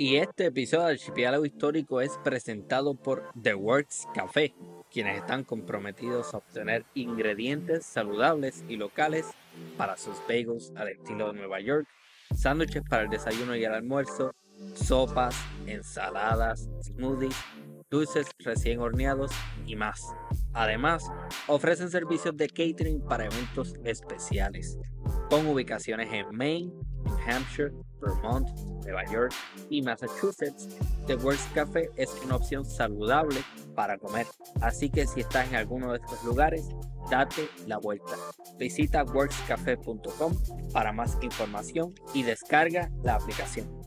y este episodio de Archipiélago Histórico es presentado por The Works Café, quienes están comprometidos a obtener ingredientes saludables y locales para sus bagels al estilo de Nueva York, sándwiches para el desayuno y el almuerzo, sopas, ensaladas, smoothies, dulces recién horneados y más. Además, ofrecen servicios de catering para eventos especiales, con ubicaciones en Maine, Hampshire, Vermont, Nueva York y Massachusetts, The Works Café es una opción saludable para comer. Así que si estás en alguno de estos lugares, date la vuelta. Visita workscafe.com para más información y descarga la aplicación.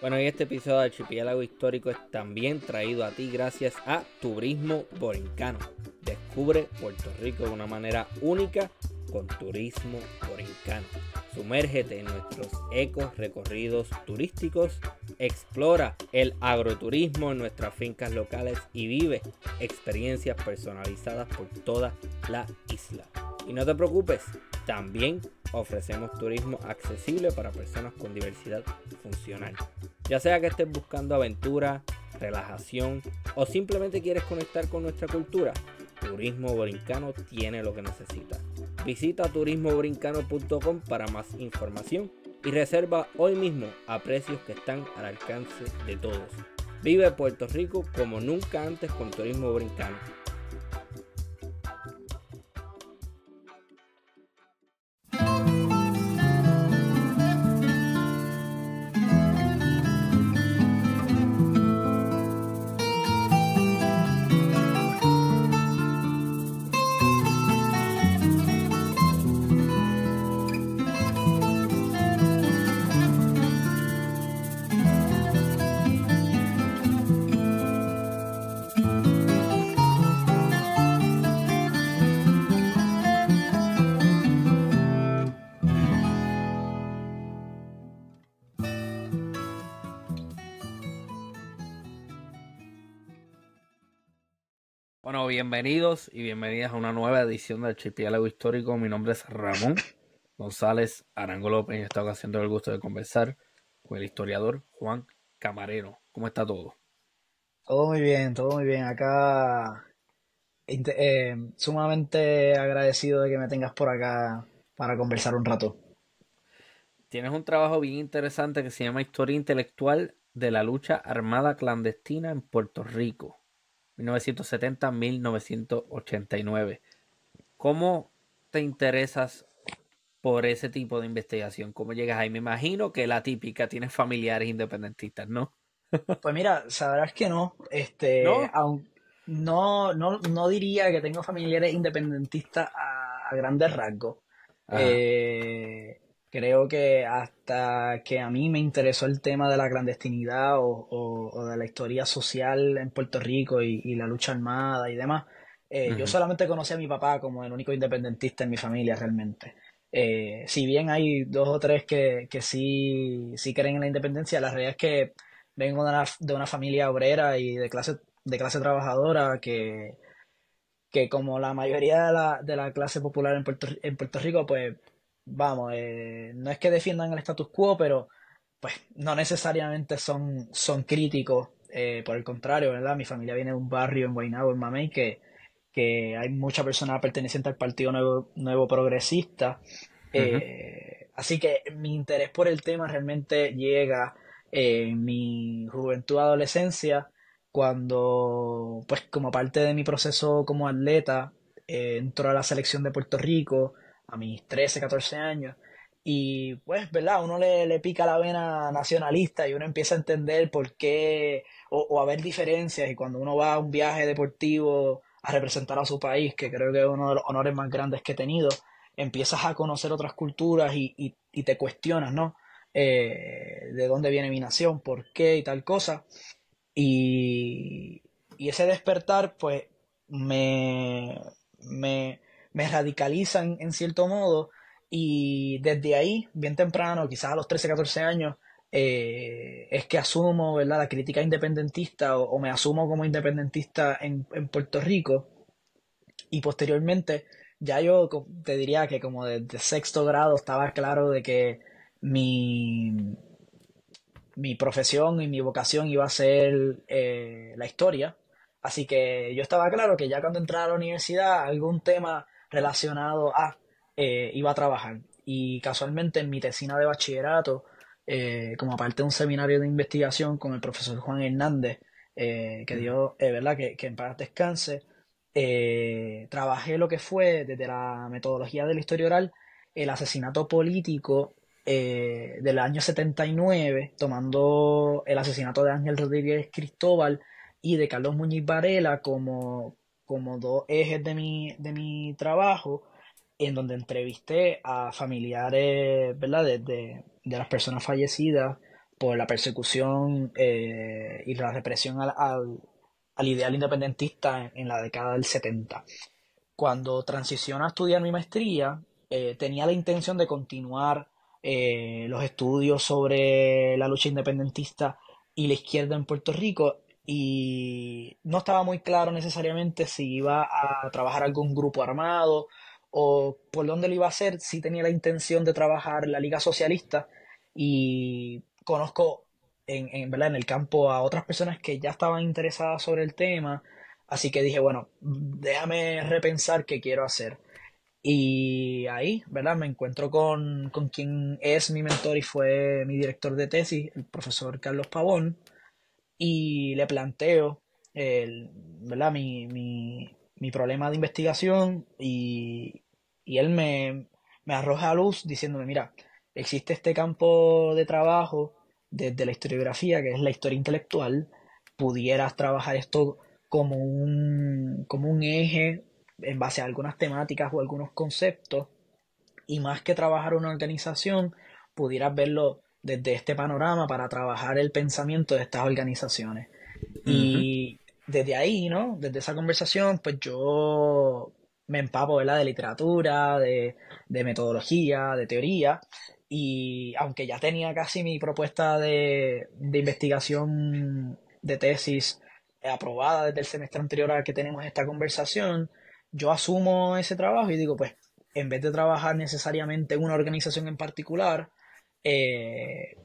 Bueno, y este episodio de Archipiélago Histórico es también traído a ti gracias a Turismo Borincano. Descubre Puerto Rico de una manera única con Turismo Borincano. Sumérgete en nuestros ecos recorridos turísticos, explora el agroturismo en nuestras fincas locales y vive experiencias personalizadas por toda la isla. Y no te preocupes, también ofrecemos turismo accesible para personas con diversidad funcional. Ya sea que estés buscando aventura, relajación o simplemente quieres conectar con nuestra cultura, Turismo Brincano tiene lo que necesitas. Visita turismobrincano.com para más información y reserva hoy mismo a precios que están al alcance de todos. Vive Puerto Rico como nunca antes con Turismo Brincano bienvenidos y bienvenidas a una nueva edición del Archipiélago Histórico. Mi nombre es Ramón González Arango López y en esta ocasión tengo el gusto de conversar con el historiador Juan Camarero. ¿Cómo está todo? Todo muy bien, todo muy bien. Acá eh, sumamente agradecido de que me tengas por acá para conversar un rato. Tienes un trabajo bien interesante que se llama Historia Intelectual de la Lucha Armada Clandestina en Puerto Rico 1970-1989. ¿Cómo te interesas por ese tipo de investigación? ¿Cómo llegas ahí? Me imagino que la típica, tienes familiares independentistas, ¿no? Pues mira, sabrás que no. Este, ¿No? no, diría que tengo familiares independentistas a, a grandes rasgos. Eh, Creo que hasta que a mí me interesó el tema de la clandestinidad o, de la historia social en Puerto Rico y, la lucha armada y demás, eh, yo solamente conocí a mi papá como el único independentista en mi familia realmente. Eh, si bien hay dos o tres que, sí, creen en la independencia, la realidad es que vengo de una, de una familia obrera y de clase, de clase trabajadora que, que como la mayoría de la, clase popular en Puerto, en Puerto Rico, pues vamos, eh, no es que defiendan el status quo, pero pues no necesariamente son, críticos, eh, por el contrario, ¿verdad? Mi familia viene de un barrio en Guaynabo, en Mamey, que, que hay mucha persona perteneciente al Partido Nuevo, Nuevo Progresista. Eh, así que mi interés por el tema realmente llega en mi juventud, adolescencia, cuando, pues como parte de mi proceso como atleta, entró a la selección de Puerto Rico, a mis 13, 14 años. Y pues, ¿verdad? Uno le, le pica la vena nacionalista y uno empieza a entender por qué o, a ver diferencias. Y cuando uno va a un viaje deportivo a representar a su país, que creo que es uno de los honores más grandes que he tenido, empiezas a conocer otras culturas y, te cuestionas, ¿no? Eh, de dónde viene mi nación, por qué y tal cosa. Y, y ese despertar, pues, me, me, me radicalizan en cierto modo y desde ahí, bien temprano, quizás a los 13, 14 años, eh, es que asumo ¿verdad? la crítica independentista o, me asumo como independentista en, Puerto Rico y posteriormente ya yo te diría que como desde sexto grado estaba claro de que mi, mi profesión y mi vocación iba a ser eh, la historia así que yo estaba claro que ya cuando entrara a la universidad algún tema relacionado a, eh, iba a trabajar. Y casualmente en mi tesina de bachillerato, eh, como parte de un seminario de investigación con el profesor Juan Hernández, eh, que dio, ¿verdad? Que, que, en paz descanse, trabajé lo que fue desde la metodología de la historia oral el asesinato político del año 79, tomando el asesinato de Ángel Rodríguez Cristóbal y de Carlos Muñiz Varela como, como dos ejes de mi, de mi trabajo, en donde entrevisté a familiares, de, las personas fallecidas por la persecución eh, y la represión al, ideal independentista en, la década del 70. Cuando transiciono a estudiar mi maestría, eh, tenía la intención de continuar eh, los estudios sobre la lucha independentista y la izquierda en Puerto Rico y no estaba muy claro necesariamente si iba a trabajar algún grupo armado o por dónde lo iba a hacer, si tenía la intención de trabajar la Liga Socialista y conozco en, en, ¿verdad? en el campo a otras personas que ya estaban interesadas sobre el tema, así que dije, bueno, déjame repensar qué quiero hacer. Y ahí, ¿verdad? Me encuentro con, con quien es mi mentor y fue mi director de tesis, el profesor Carlos Pavón, y le planteo el, ¿verdad? Mi, problema de investigación y, él me, me arroja a luz diciéndome, mira, existe este campo de trabajo desde la historiografía, que es la historia intelectual, pudieras trabajar esto como como un eje en base a algunas temáticas o algunos conceptos, y más que trabajar una organización, pudieras verlo desde este panorama para trabajar el pensamiento de estas organizaciones. Y desde ahí, ¿no? Desde esa conversación, pues yo me empapo, la De literatura, de, de metodología, de teoría. Y aunque ya tenía casi mi propuesta de, de investigación de tesis eh, aprobada desde el semestre anterior a que tenemos esta conversación, yo asumo ese trabajo y digo, pues, en vez de trabajar necesariamente en una organización en particular, eh,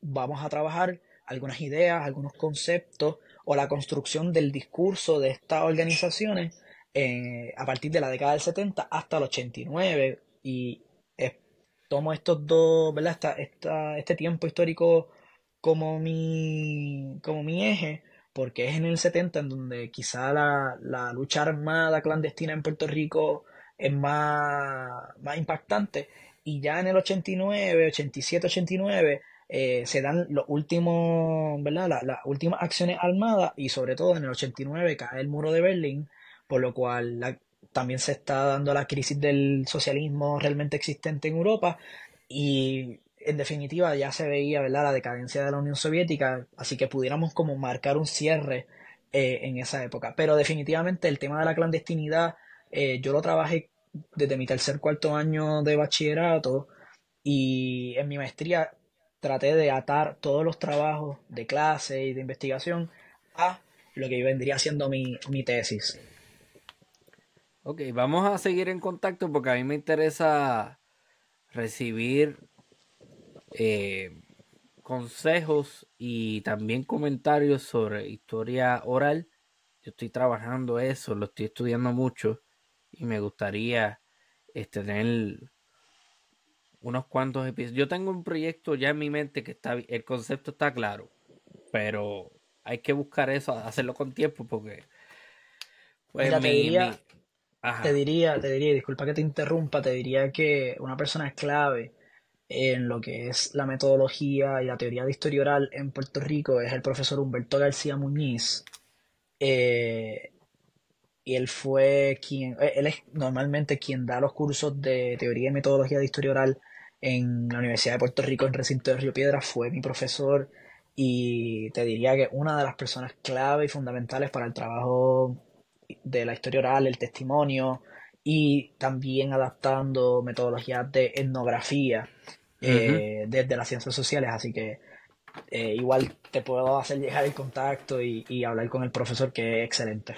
vamos a trabajar algunas ideas, algunos conceptos o la construcción del discurso de estas organizaciones eh, a partir de la década del 70 hasta el 89 y tomo estos dos, este tiempo histórico como mi, como mi eje porque es en el 70 en donde quizá la, la lucha armada clandestina en Puerto Rico es más, más impactante y ya en el 89, 87, 89, se dan los últimos, ¿verdad? Las, últimas acciones armadas y sobre todo en el 89 cae el muro de Berlín, por lo cual también se está dando la crisis del socialismo realmente existente en Europa y en definitiva ya se veía ¿verdad? la decadencia de la Unión Soviética, así que pudiéramos como marcar un cierre eh, en esa época. Pero definitivamente el tema de la clandestinidad eh, yo lo trabajé desde mi tercer cuarto año de bachillerato y en mi maestría traté de atar todos los trabajos de clase y de investigación a lo que vendría siendo mi, tesis. Ok, vamos a seguir en contacto porque a mí me interesa recibir eh, consejos y también comentarios sobre historia oral. Yo estoy trabajando eso, lo estoy estudiando mucho y me gustaría este, tener unos cuantos episodios. Yo tengo un proyecto ya en mi mente que está, el concepto está claro, pero hay que buscar eso, hacerlo con tiempo porque... Pues, te, diría, te, diría, disculpa que te interrumpa, te diría que una persona es clave en lo que es la metodología y la teoría de historia oral en Puerto Rico es el profesor Humberto García Muñiz. Eh, y él fue quien, eh, él es normalmente quien da los cursos de teoría y metodología de historia oral en la Universidad de Puerto Rico en recinto de Río Piedra, fue mi profesor y te diría que una de las personas clave y fundamentales para el trabajo de la historia oral, el testimonio y también adaptando metodologías de etnografía eh, desde las ciencias sociales, así que eh, igual te puedo hacer llegar el contacto y, y hablar con el profesor que es excelente.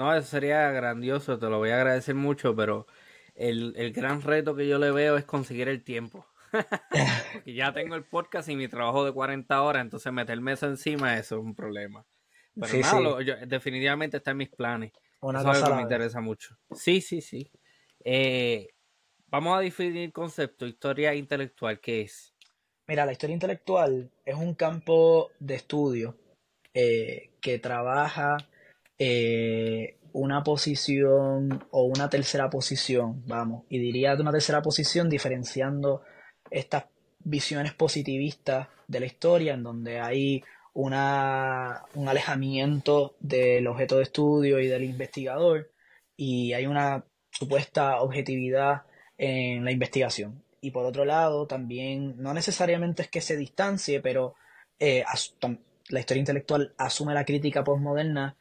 No, eso sería grandioso, te lo voy a agradecer mucho, pero el, gran reto que yo le veo es conseguir el tiempo. Porque ya tengo el podcast y mi trabajo de 40 horas, entonces meterme eso encima eso es un problema. Pero definitivamente está en mis planes. eso es que me interesa mucho. Sí, sí, sí. Eh, vamos a definir el concepto, historia intelectual, ¿qué es? Mira, la historia intelectual es un campo de estudio eh, que trabaja eh, una posición o una tercera posición, vamos, y diría de una tercera posición diferenciando estas visiones positivistas de la historia, en donde hay una, un alejamiento del objeto de estudio y del investigador, y hay una supuesta objetividad en la investigación. Y por otro lado, también, no necesariamente es que se distancie, pero eh, la historia intelectual asume la crítica posmoderna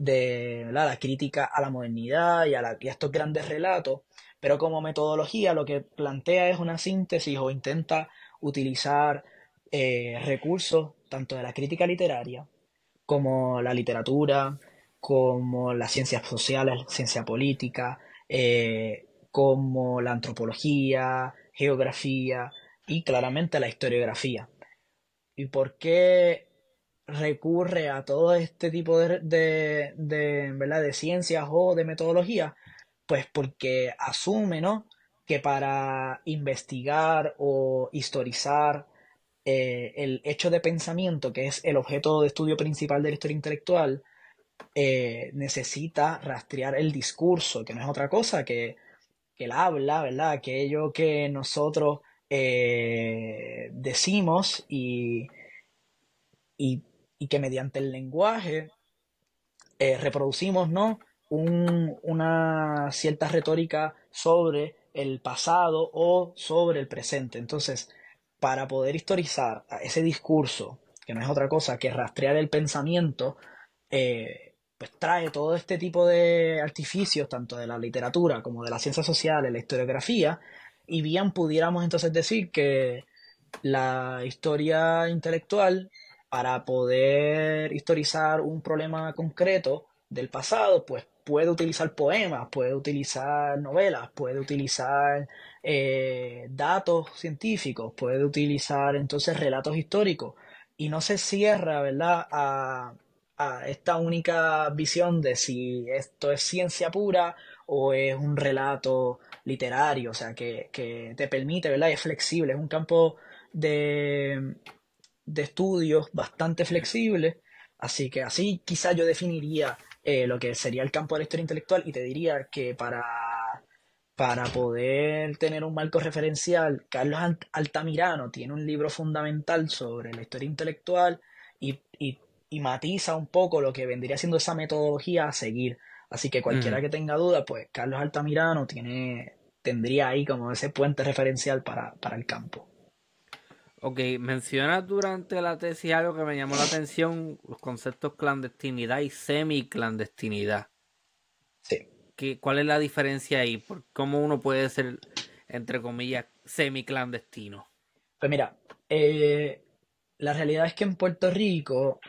de la crítica a la modernidad y a, estos grandes relatos, pero como metodología lo que plantea es una síntesis o intenta utilizar eh, recursos tanto de la crítica literaria como la literatura, como las ciencias sociales, ciencia política, eh, como la antropología, geografía y claramente la historiografía. ¿Y por qué recurre a todo este tipo de, de, ¿verdad? de ciencias o de metodología, pues porque asume, Que para investigar o historizar eh, el hecho de pensamiento, que es el objeto de estudio principal de la historia intelectual, eh, necesita rastrear el discurso, que no es otra cosa que, que el habla, ¿verdad? Aquello que nosotros eh, decimos y y que mediante el lenguaje eh, reproducimos ¿no? una cierta retórica sobre el pasado o sobre el presente. Entonces, para poder historizar ese discurso, que no es otra cosa que rastrear el pensamiento, eh, pues trae todo este tipo de artificios, tanto de la literatura como de las social, sociales, la historiografía, y bien pudiéramos entonces decir que la historia intelectual para poder historizar un problema concreto del pasado, pues puede utilizar poemas, puede utilizar novelas, puede utilizar eh, datos científicos, puede utilizar entonces relatos históricos y no se cierra, ¿verdad? A, esta única visión de si esto es ciencia pura o es un relato literario, o sea, que, que te permite, ¿verdad? es flexible, es un campo de, de estudios bastante flexible, así que así quizá yo definiría eh, lo que sería el campo de la historia intelectual y te diría que para, para poder tener un marco referencial, Carlos Altamirano tiene un libro fundamental sobre la historia intelectual y, y, matiza un poco lo que vendría siendo esa metodología a seguir. Así que cualquiera mm. que tenga duda, pues Carlos Altamirano tiene, tendría ahí como ese puente referencial para, para el campo. Ok, mencionas durante la tesis algo que me llamó la atención, los conceptos clandestinidad y semiclandestinidad. Sí. ¿Qué, ¿Cuál es la diferencia ahí? ¿Cómo uno puede ser, entre comillas, semiclandestino? Pues mira, eh, la realidad es que en Puerto Rico,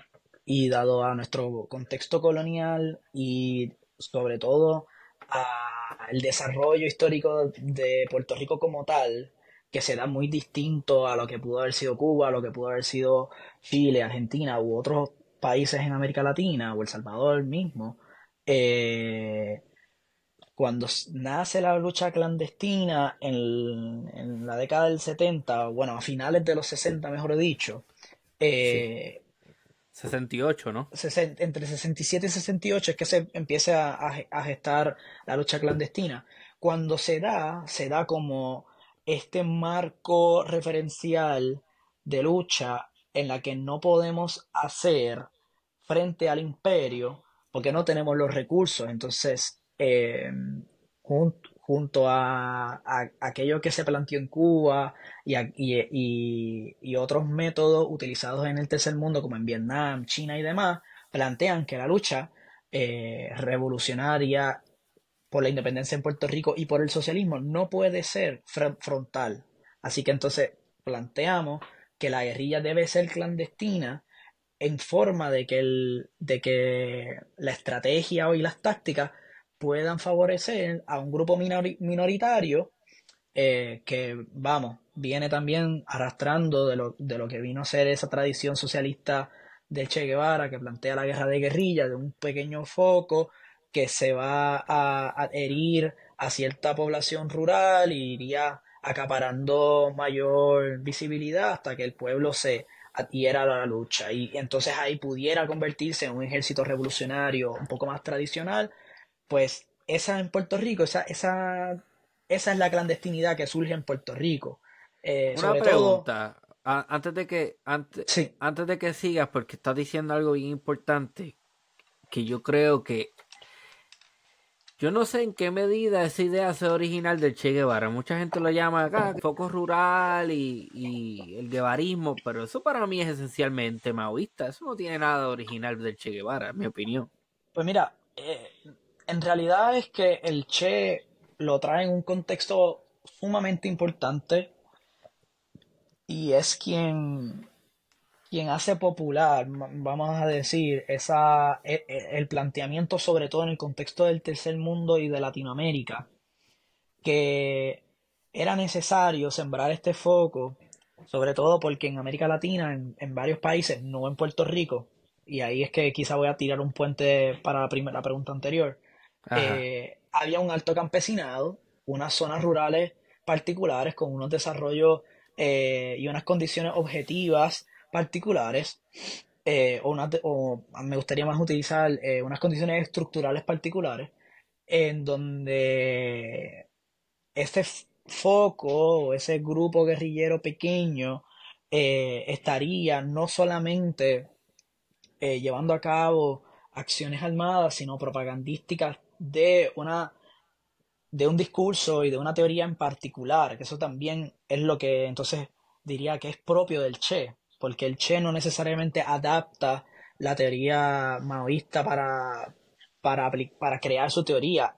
y dado a nuestro contexto colonial y sobre todo al desarrollo histórico de Puerto Rico como tal, que se da muy distinto a lo que pudo haber sido Cuba, a lo que pudo haber sido Chile, Argentina u otros países en América Latina o El Salvador mismo. Eh, cuando nace la lucha clandestina en, la década del 70, bueno, a finales de los 60, mejor dicho, 68, eh, ¿no? Entre 67 y 68 es que se empieza a, gestar la lucha clandestina. Cuando se da, se da como este marco referencial de lucha en la que no podemos hacer frente al imperio porque no tenemos los recursos. Entonces, em, junto a, aquello que se planteó en Cuba y, y, otros métodos utilizados en el tercer mundo como en Vietnam, China y demás, plantean que la lucha eh, revolucionaria por la independencia en Puerto Rico y por el socialismo no puede ser frontal. Así que entonces planteamos que la guerrilla debe ser clandestina en forma de que, el, de que la estrategia y las tácticas puedan favorecer a un grupo minoritario eh, que, vamos, viene también arrastrando de lo, de lo que vino a ser esa tradición socialista de Che Guevara que plantea la guerra de guerrilla, de un pequeño foco que se va a adherir a cierta población rural y iría acaparando mayor visibilidad hasta que el pueblo se adhiera a la lucha y entonces ahí pudiera convertirse en un ejército revolucionario un poco más tradicional, pues esa en Puerto Rico, esa, esa, esa es la clandestinidad que surge en Puerto Rico. Eh, Una pregunta, antes, de que, antes de que sigas, porque estás diciendo algo bien importante, que yo creo que yo no sé en qué medida esa idea sea original del Che Guevara. Mucha gente lo llama acá ah, foco rural y, el guevarismo, pero eso para mí es esencialmente maoísta. Eso no tiene nada original del Che Guevara, en mi opinión. Pues mira, eh, en realidad es que el Che lo trae en un contexto sumamente importante y es quien quien hace popular, vamos a decir, esa, e, e, el, planteamiento, sobre todo en el contexto del tercer mundo y de Latinoamérica, que era necesario sembrar este foco, sobre todo porque en América Latina, en, varios países, no en Puerto Rico, y ahí es que quizá voy a tirar un puente para la primera pregunta anterior, eh, había un alto campesinado, unas zonas rurales particulares con unos desarrollos eh, y unas condiciones objetivas particulares eh, o, me gustaría más utilizar eh, unas condiciones estructurales particulares en donde ese foco o ese grupo guerrillero pequeño eh, estaría no solamente llevando a cabo acciones armadas, sino propagandísticas de una de un discurso y de una teoría en particular, que eso también es lo que entonces diría que es propio del Che, porque el Che no necesariamente adapta la teoría maoísta para, para, crear su teoría,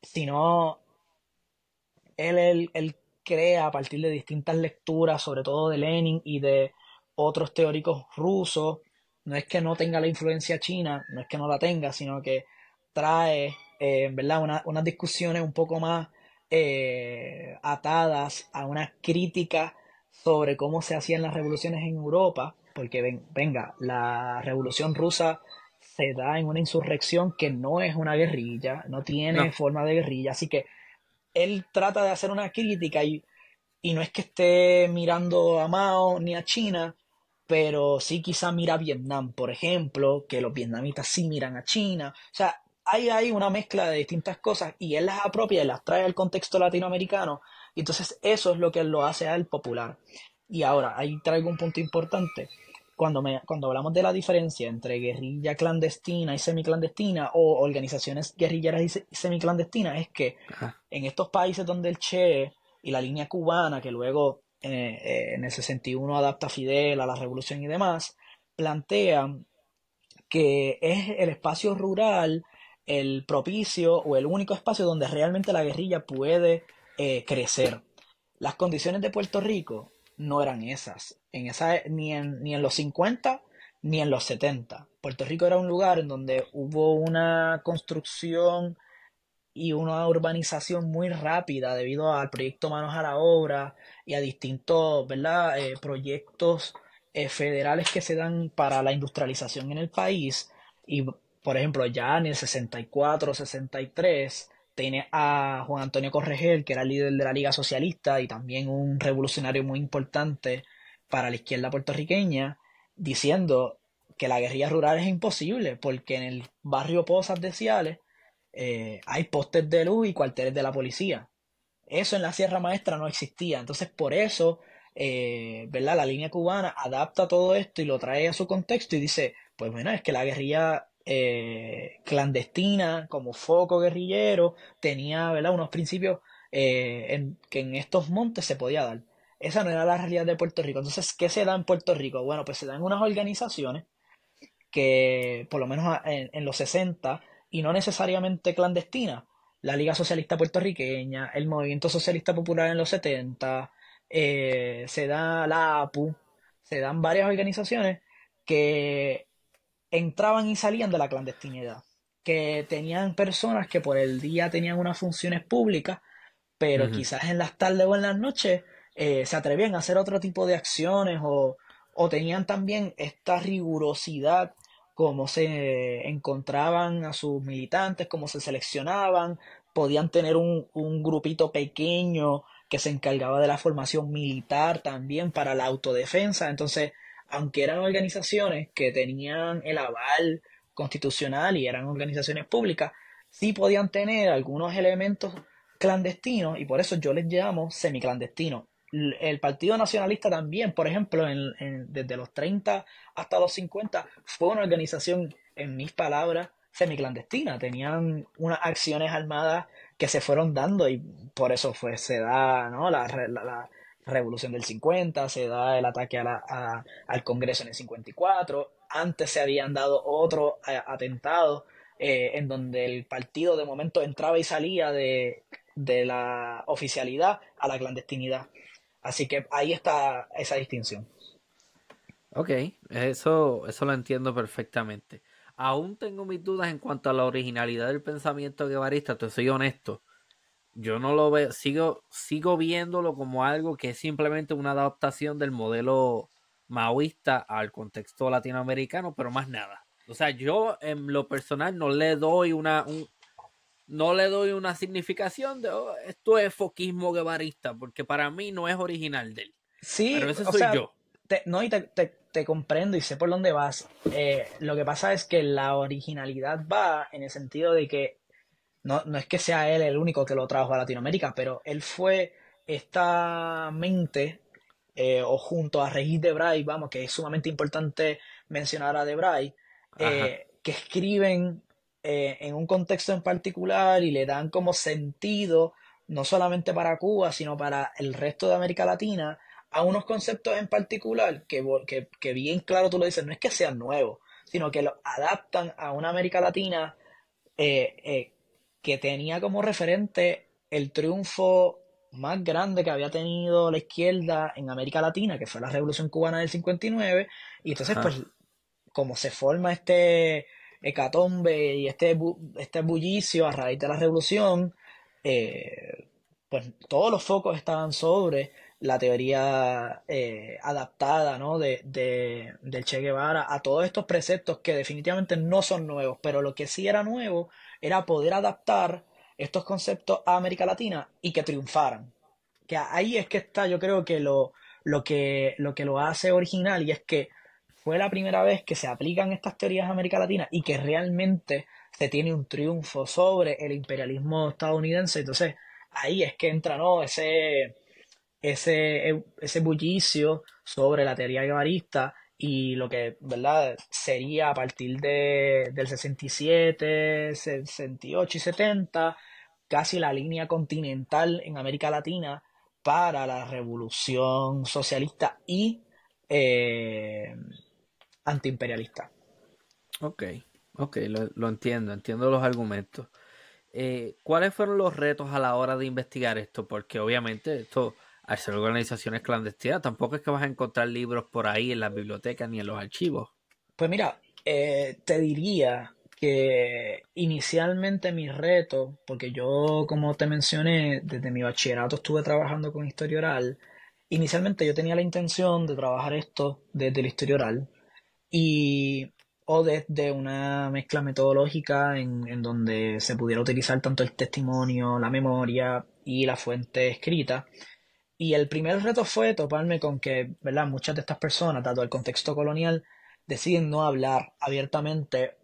sino él, él, crea a partir de distintas lecturas, sobre todo de Lenin y de otros teóricos rusos. No es que no tenga la influencia china, no es que no la tenga, sino que trae eh, ¿verdad? unas discusiones un poco más eh, atadas a una crítica sobre cómo se hacían las revoluciones en Europa, porque ven, venga, la revolución rusa se da en una insurrección que no es una guerrilla, no tiene forma de guerrilla, así que él trata de hacer una crítica y, no es que esté mirando a Mao ni a China, pero sí quizá mira a Vietnam, por ejemplo, que los vietnamitas sí miran a China, o sea, hay, hay una mezcla de distintas cosas y él las apropia y las trae al contexto latinoamericano entonces eso es lo que lo hace al popular. Y ahora, ahí traigo un punto importante. Cuando, me, cuando hablamos de la diferencia entre guerrilla clandestina y semiclandestina o organizaciones guerrilleras y, semiclandestinas, es que en estos países donde el Che y la línea cubana, que luego eh, eh, en el 61 adapta Fidel a la revolución y demás, plantean que es el espacio rural el propicio o el único espacio donde realmente la guerrilla puede eh, crecer. Las condiciones de Puerto Rico no eran esas, en esa, ni, en, ni en los 50 ni en los 70. Puerto Rico era un lugar en donde hubo una construcción y una urbanización muy rápida debido al proyecto Manos a la Obra y a distintos ¿verdad? Eh, proyectos eh, federales que se dan para la industrialización en el país. Y, por ejemplo, ya en el 64, 63, tiene a Juan Antonio Corregel, que era el líder de la Liga Socialista y también un revolucionario muy importante para la izquierda puertorriqueña, diciendo que la guerrilla rural es imposible, porque en el barrio Pozas de Ciales eh, hay postes de luz y cuarteles de la policía. Eso en la Sierra Maestra no existía. Entonces, por eso, eh, ¿verdad? La línea cubana adapta todo esto y lo trae a su contexto y dice, pues bueno, es que la guerrilla eh, clandestina, como foco guerrillero, tenía ¿verdad? unos principios eh, que en estos montes se podía dar. Esa no era la realidad de Puerto Rico. Entonces, ¿qué se da en Puerto Rico? Bueno, pues se dan unas organizaciones que, por lo menos en, los 60, y no necesariamente clandestinas, la Liga Socialista Puertorriqueña, el Movimiento Socialista Popular en los 70, eh, se da la APU, se dan varias organizaciones que entraban y salían de la clandestinidad, que tenían personas que por el día tenían unas funciones públicas, pero quizás en las tardes o en las noches eh, se atrevían a hacer otro tipo de acciones o, o tenían también esta rigurosidad cómo se encontraban a sus militantes, cómo se seleccionaban, podían tener un, un, grupito pequeño que se encargaba de la formación militar también para la autodefensa. Entonces, aunque eran organizaciones que tenían el aval constitucional y eran organizaciones públicas, sí podían tener algunos elementos clandestinos y por eso yo les llamo semiclandestinos. El Partido Nacionalista también, por ejemplo, en, desde los 30 hasta los 50 fue una organización, en mis palabras, semiclandestina. Tenían unas acciones armadas que se fueron dando y por eso fue, se da ¿no? la, la revolución del 50, se da el ataque a la, al Congreso en el 54, antes se habían dado otros eh, atentados eh, en donde el partido de momento entraba y salía de, de la oficialidad a la clandestinidad. Así que ahí está esa distinción. Ok, eso, eso lo entiendo perfectamente. Aún tengo mis dudas en cuanto a la originalidad del pensamiento guevarista, te soy honesto yo no lo veo, sigo, sigo viéndolo como algo que es simplemente una adaptación del modelo maoísta al contexto latinoamericano, pero más nada. O sea, yo en lo personal no le doy una, no le doy una significación de oh, esto es foquismo guevarista, porque para mí no es original de él. Sí, pero ese soy yo. Te, no, y te, comprendo y sé por dónde vas. Eh, lo que pasa es que la originalidad va en el sentido de que no, es que sea él el único que lo trajo a Latinoamérica, pero él fue esta mente eh, o junto a Regis Debray, vamos, que es sumamente importante mencionar a Debray, eh, que escriben eh, en un contexto en particular y le dan como sentido, no solamente para Cuba, sino para el resto de América Latina, a unos conceptos en particular que, bien claro tú lo dices, no es que sean nuevos, sino que lo adaptan a una América Latina que tenía como referente el triunfo más grande que había tenido la izquierda en América Latina, que fue la Revolución Cubana del 59, y entonces pues como se forma este hecatombe y este, este bullicio a raíz de la revolución, eh, pues todos los focos estaban sobre la teoría eh, adaptada ¿no? de, de, del Che Guevara a todos estos preceptos que definitivamente no son nuevos, pero lo que sí era nuevo era poder adaptar estos conceptos a América Latina y que triunfaran. Que ahí es que está, yo creo que lo, que lo, que lo hace original y es que fue la primera vez que se aplican estas teorías a América Latina y que realmente se tiene un triunfo sobre el imperialismo estadounidense. Entonces, ahí es que entra ese, ese, ese bullicio sobre la teoría guevarista y lo que, ¿verdad? Sería a partir de, del 67, 68 y 70, casi la línea continental en América Latina para la revolución socialista y eh, antiimperialista. Ok, ok, lo, entiendo, entiendo los argumentos. Eh, ¿Cuáles fueron los retos a la hora de investigar esto? Porque obviamente esto al ser organizaciones clandestinas, tampoco es que vas a encontrar libros por ahí en las bibliotecas ni en los archivos. Pues mira, eh, te diría que inicialmente mi reto, porque yo, como te mencioné, desde mi bachillerato estuve trabajando con historia oral, inicialmente yo tenía la intención de trabajar esto desde la historia oral y o desde una mezcla metodológica en, en donde se pudiera utilizar tanto el testimonio, la memoria y la fuente escrita y el primer reto fue toparme con que, ¿verdad? Muchas de estas personas, dado el contexto colonial, deciden no hablar abiertamente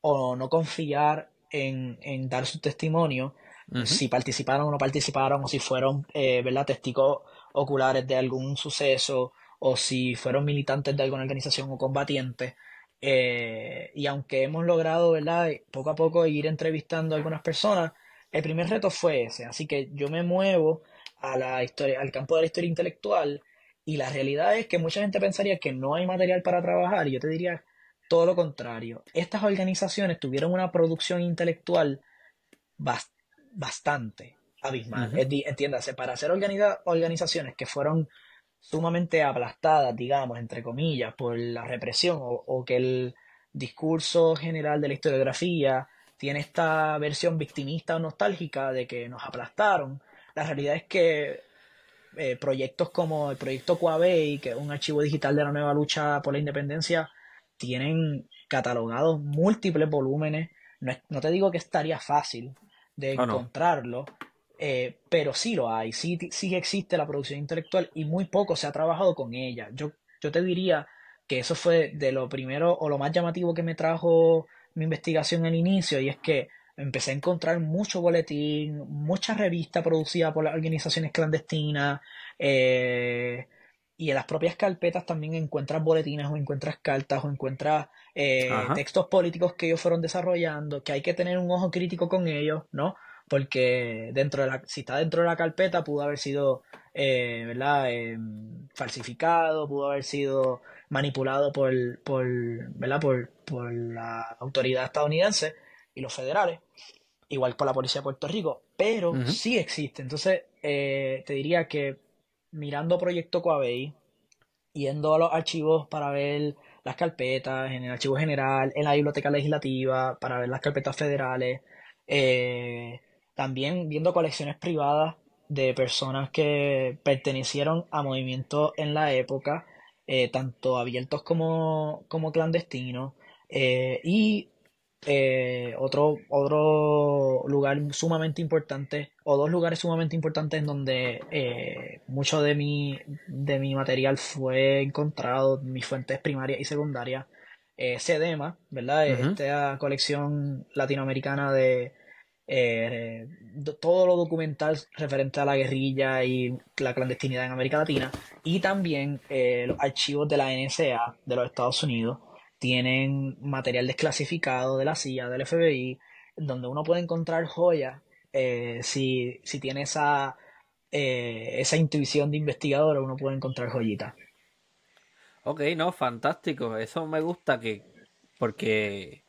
o no confiar en, en dar su testimonio, si participaron o no participaron, o si fueron, eh, testigos oculares de algún suceso, o si fueron militantes de alguna organización o combatientes. Eh, y aunque hemos logrado, ¿verdad?, poco a poco ir entrevistando a algunas personas, el primer reto fue ese. Así que yo me muevo a la historia, al campo de la historia intelectual. Y la realidad es que mucha gente pensaría que no hay material para trabajar. Y yo te diría todo lo contrario. Estas organizaciones tuvieron una producción intelectual bastante abismal. Entiéndase, para hacer organizaciones que fueron sumamente aplastadas, digamos, entre comillas, por la represión o, que el discurso general de la historiografía tiene esta versión victimista o nostálgica de que nos aplastaron, la realidad es que eh, proyectos como el proyecto Coabey, que es un archivo digital de la nueva lucha por la independencia, tienen catalogados múltiples volúmenes. No, te digo que estaría fácil de ah, encontrarlo, eh, pero sí lo hay, sí, sí existe la producción intelectual y muy poco se ha trabajado con ella. Yo, yo te diría que eso fue de lo primero o lo más llamativo que me trajo mi investigación al inicio y es que empecé a encontrar mucho boletín, muchas revistas producidas por las organizaciones clandestinas. Eh, y en las propias carpetas también encuentras boletines o encuentras cartas o encuentras eh, textos políticos que ellos fueron desarrollando, que hay que tener un ojo crítico con ellos, ¿no? Porque dentro de la, si está dentro de la carpeta pudo haber sido, eh, falsificado, pudo haber sido manipulado por la autoridad estadounidense y los federales, igual con la policía de Puerto Rico, pero sí existe. Entonces, eh, te diría que mirando Proyecto Coabey, yendo a los archivos para ver las carpetas, en el archivo general, en la biblioteca legislativa, para ver las carpetas federales, eh, también viendo colecciones privadas de personas que pertenecieron a movimientos en la época, eh, tanto abiertos como, clandestinos, y eh, otro, otro lugar sumamente importante, o dos lugares sumamente importantes en donde eh, mucho de mi, de mi material fue encontrado, mis fuentes primarias y secundarias. Eh, CEDEMA, ¿verdad? Esta colección latinoamericana de, eh, de todo lo documental referente a la guerrilla y la clandestinidad en América Latina, y también los archivos de la NSA de los Estados Unidos tienen material desclasificado de la CIA, del FBI, donde uno puede encontrar joyas eh, si, si, tiene esa, eh, esa intuición de investigador, uno puede encontrar joyitas. Ok, no, fantástico. Eso me gusta que. Porque.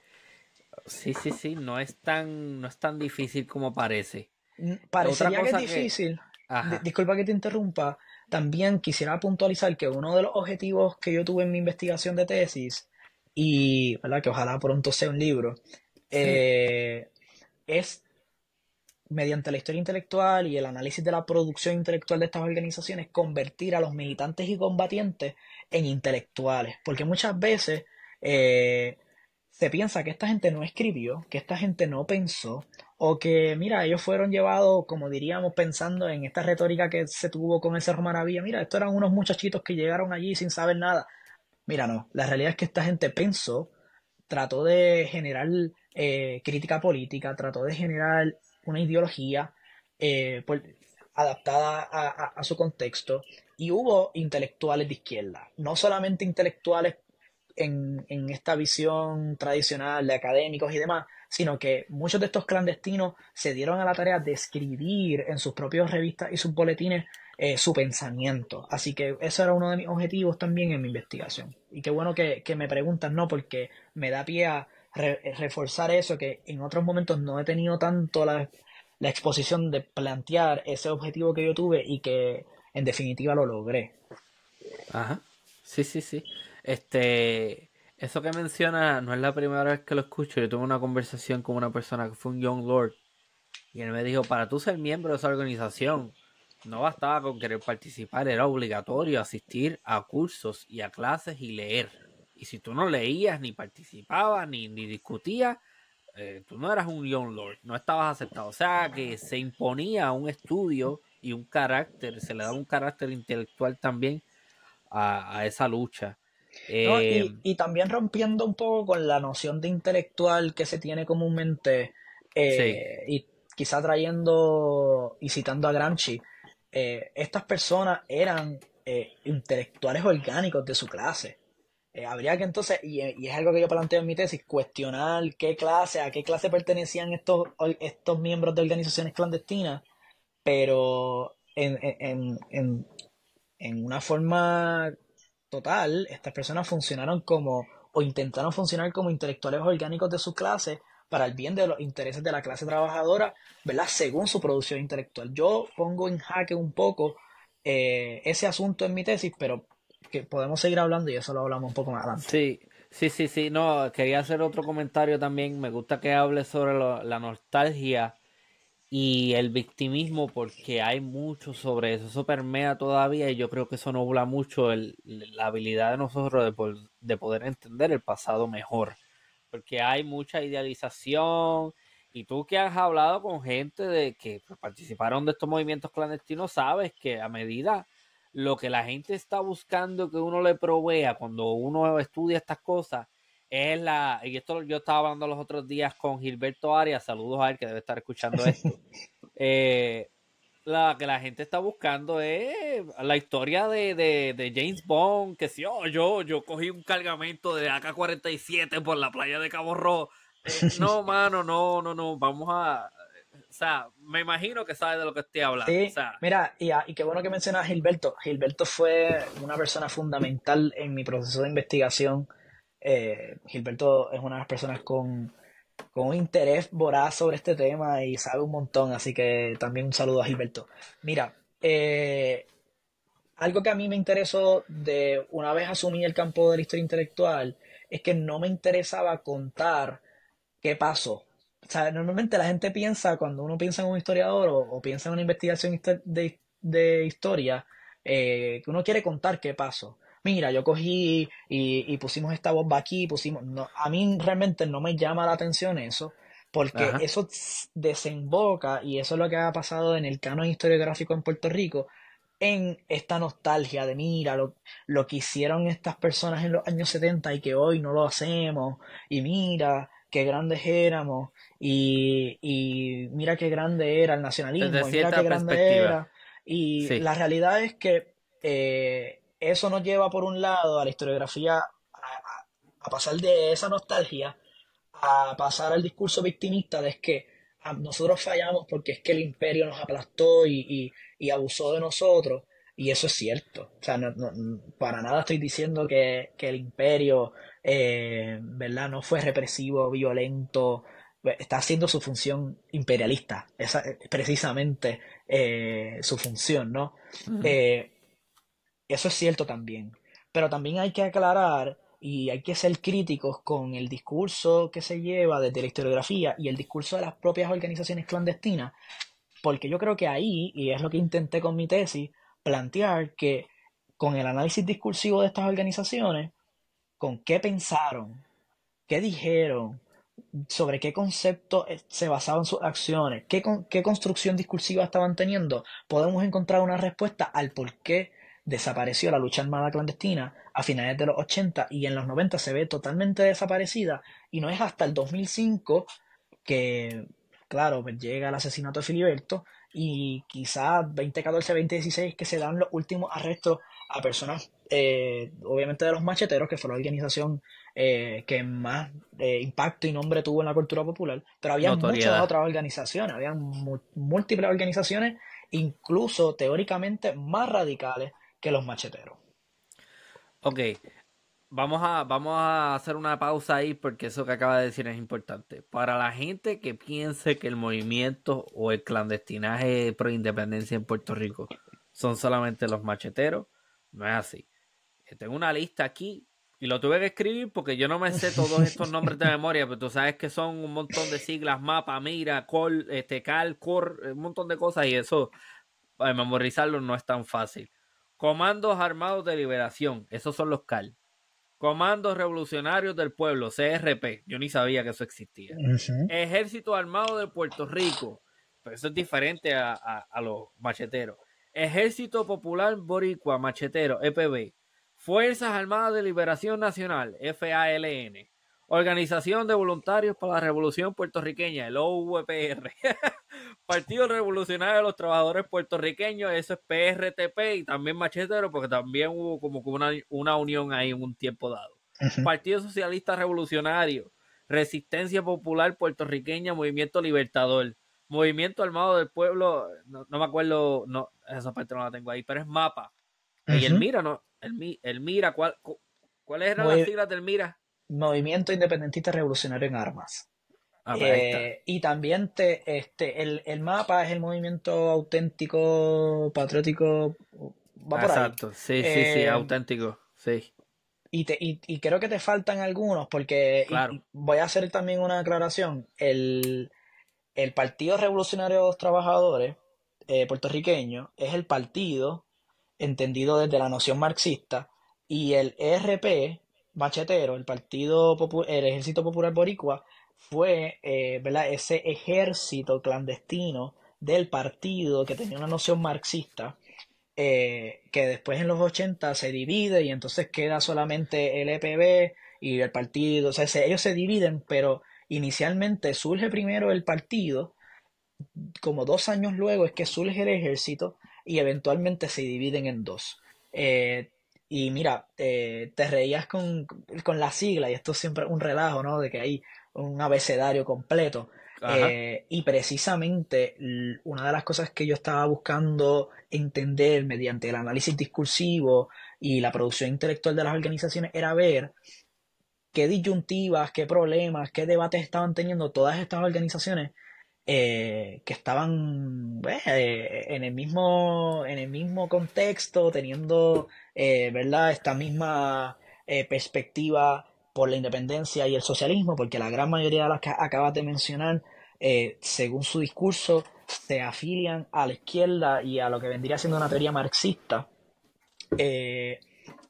Sí, sí, sí, no es tan, no es tan difícil como parece. Mm, parecería que es difícil. Disculpa que te interrumpa. También quisiera puntualizar que uno de los objetivos que yo tuve en mi investigación de tesis y que ojalá pronto sea un libro, eh, es mediante la historia intelectual y el análisis de la producción intelectual de estas organizaciones, convertir a los militantes y combatientes en intelectuales. Porque muchas veces eh, se piensa que esta gente no escribió, que esta gente no pensó, o que, mira, ellos fueron llevados, como diríamos, pensando en esta retórica que se tuvo con el Cerro Maravilla. Mira, estos eran unos muchachitos que llegaron allí sin saber nada. Mira, no, la realidad es que esta gente pensó, trató de generar eh, crítica política, trató de generar una ideología eh, adaptada a, su contexto y hubo intelectuales de izquierda, no solamente intelectuales en esta visión tradicional de académicos y demás, sino que muchos de estos clandestinos se dieron a la tarea de escribir en sus propias revistas y sus boletines eh, su pensamiento. Así que eso era uno de mis objetivos también en mi investigación. Y qué bueno que, me preguntas, ¿no? Porque me da pie a reforzar eso, que en otros momentos no he tenido tanto la, exposición de plantear ese objetivo que yo tuve y que en definitiva lo logré. Ajá. Sí, sí, sí. Este, eso que menciona no es la primera vez que lo escucho. Yo tuve una conversación con una persona que fue un Young Lord y él me dijo, para tú ser miembro de esa organización, no bastaba con querer participar, era obligatorio asistir a cursos y a clases y leer. Y si tú no leías, ni participabas, ni, discutías, eh, tú no eras un young lord, no estabas aceptado. O sea que se imponía un estudio y un carácter, se le daba un carácter intelectual también a, esa lucha. Eh, y, también rompiendo un poco con la noción de intelectual que se tiene comúnmente, eh, y quizá trayendo y citando a Gramsci, eh, estas personas eran eh, intelectuales orgánicos de su clase. Eh, habría que entonces, y, es algo que yo planteo en mi tesis, cuestionar qué clase, a qué clase pertenecían estos, estos miembros de organizaciones clandestinas, pero en una forma total, estas personas funcionaron como o intentaron funcionar como intelectuales orgánicos de su clase para el bien de los intereses de la clase trabajadora, ¿verdad? Según su producción intelectual. Yo pongo en jaque un poco eh, ese asunto en mi tesis, pero que podemos seguir hablando y eso lo hablamos un poco más adelante. Sí, sí, sí, sí. No, quería hacer otro comentario también. Me gusta que hable sobre la nostalgia y el victimismo porque hay mucho sobre eso, eso permea todavía y yo creo que eso nubla mucho la habilidad de nosotros de, de, poder entender el pasado mejor, porque hay mucha idealización y tú que has hablado con gente de que pues, participaron de estos movimientos clandestinos sabes que a medida lo que la gente está buscando que uno le provea cuando uno estudia estas cosas es la, y esto yo estaba hablando los otros días con Gilberto Arias, saludos a él que debe estar escuchando esto. Eh, la que la gente está buscando es la historia de, James Bond, que si oh, yo, yo cogí un cargamento de AK-47 por la playa de Cabo Rojo. Eh, no, mano, no, no, no, vamos a... O sea, me imagino que sabe de lo que estoy hablando. Sí, mira, y, ah, y, qué bueno que mencionas a Gilberto. Gilberto fue una persona fundamental en mi proceso de investigación eh, Gilberto es una de las personas con, un interés voraz sobre este tema y sabe un montón, así que también un saludo a Gilberto. Mira, eh, algo que a mí me interesó de una vez asumí el campo de la historia intelectual es que no me interesaba contar qué pasó. O sea, normalmente la gente piensa, cuando uno piensa en un historiador o, piensa en una investigación de, historia, eh, que uno quiere contar qué pasó mira, yo cogí y, pusimos esta bomba aquí, pusimos... a mí realmente no me llama la atención eso, porque eso desemboca, y eso es lo que ha pasado en el canon historiográfico en Puerto Rico, en esta nostalgia de mira lo, que hicieron estas personas en los años 70 y que hoy no lo hacemos y mira qué grandes éramos y, mira qué grande era el nacionalismo y qué grande era y la realidad es que eh, eso nos lleva por un lado a la historiografía, a, pasar de esa nostalgia a pasar al discurso victimista de que ah, nosotros fallamos porque es que el imperio nos aplastó y, abusó de nosotros. Y eso es cierto. O sea, no, para nada estoy diciendo que, el imperio, eh, No fue represivo, violento. Está haciendo su función imperialista. Esa es eh, precisamente eh, su función, ¿no? Eso es cierto también. Pero también hay que aclarar y hay que ser críticos con el discurso que se lleva desde la historiografía y el discurso de las propias organizaciones clandestinas, porque yo creo que ahí, y es lo que intenté con mi tesis, plantear que con el análisis discursivo de estas organizaciones, con qué pensaron, qué dijeron, sobre qué concepto eh, se basaban sus acciones, qué, qué construcción discursiva estaban teniendo, podemos encontrar una respuesta al por qué desapareció la lucha armada clandestina a finales de los 80 y en los 90 se ve totalmente desaparecida y no es hasta el 2005 que, claro, pues llega el asesinato de Filiberto y quizás 2014-2016 que se dan los últimos arrestos a personas, eh, obviamente de los macheteros, que fue la organización eh, que más eh, impacto y nombre tuvo en la cultura popular, pero había muchas otras organizaciones, había múltiples organizaciones, incluso teóricamente más radicales, que los macheteros. Ok, vamos a, vamos a hacer una pausa ahí porque eso que acaba de decir es importante. Para la gente que piense que el movimiento o el clandestinaje pro independencia en Puerto Rico son solamente los macheteros, no es así. Eh, tengo una lista aquí y lo tuve que escribir porque yo no me sé todos estos nombres de memoria, pero tú sabes que son un montón de siglas, mapa, mira, col, este, cal, cor, un montón de cosas y eso, para eh, memorizarlo no es tan fácil. Comandos Armados de Liberación, esos son los CAL. Comandos Revolucionarios del Pueblo, CRP, yo ni sabía que eso existía. Ejército Armado de Puerto Rico, pero eso es diferente a, a los macheteros. Ejército Popular Boricua, machetero, EPB. Fuerzas Armadas de Liberación Nacional, FALN. Organización de Voluntarios para la Revolución Puertorriqueña, el OVPR. Partido Revolucionario de los Trabajadores Puertorriqueños, eso es PRTP y también Machetero, porque también hubo como una, una unión ahí en un tiempo dado. Partido Socialista Revolucionario, Resistencia Popular Puertorriqueña, Movimiento Libertador, Movimiento Armado del Pueblo, no, me acuerdo, no, esa parte no la tengo ahí, pero es MAPA. Y el MIRA, ¿no? El, el MIRA, ¿cuál, cuál era la pues sigla del MIRA? movimiento independentista revolucionario en armas. Ah, pues, eh, y también te, este, el, mapa es el movimiento auténtico, patriótico. Va exacto, sí, sí, sí, eh, auténtico, sí. Y, creo que te faltan algunos porque voy a hacer también una aclaración. El, Partido Revolucionario de los Trabajadores eh, puertorriqueño es el partido entendido desde la noción marxista y el ERP... Machetero, el Partido el Ejército Popular Boricua, fue eh, ese ejército clandestino del partido que tenía una noción marxista, eh, que después en los 80 se divide y entonces queda solamente el EPB y el partido, o sea, ellos se dividen, pero inicialmente surge primero el partido, como dos años luego es que surge el ejército y eventualmente se dividen en dos. Eh, y mira, te reías con, la sigla, y esto es siempre un relajo, ¿no? De que hay un abecedario completo. Eh, y precisamente una de las cosas que yo estaba buscando entender mediante el análisis discursivo y la producción intelectual de las organizaciones era ver qué disyuntivas, qué problemas, qué debates estaban teniendo todas estas organizaciones eh, que estaban pues, eh, en, el mismo, en el mismo contexto, teniendo eh, ¿verdad? esta misma perspectiva por la independencia y el socialismo, porque la gran mayoría de las que acabas de mencionar, según su discurso, se afilian a la izquierda y a lo que vendría siendo una teoría marxista.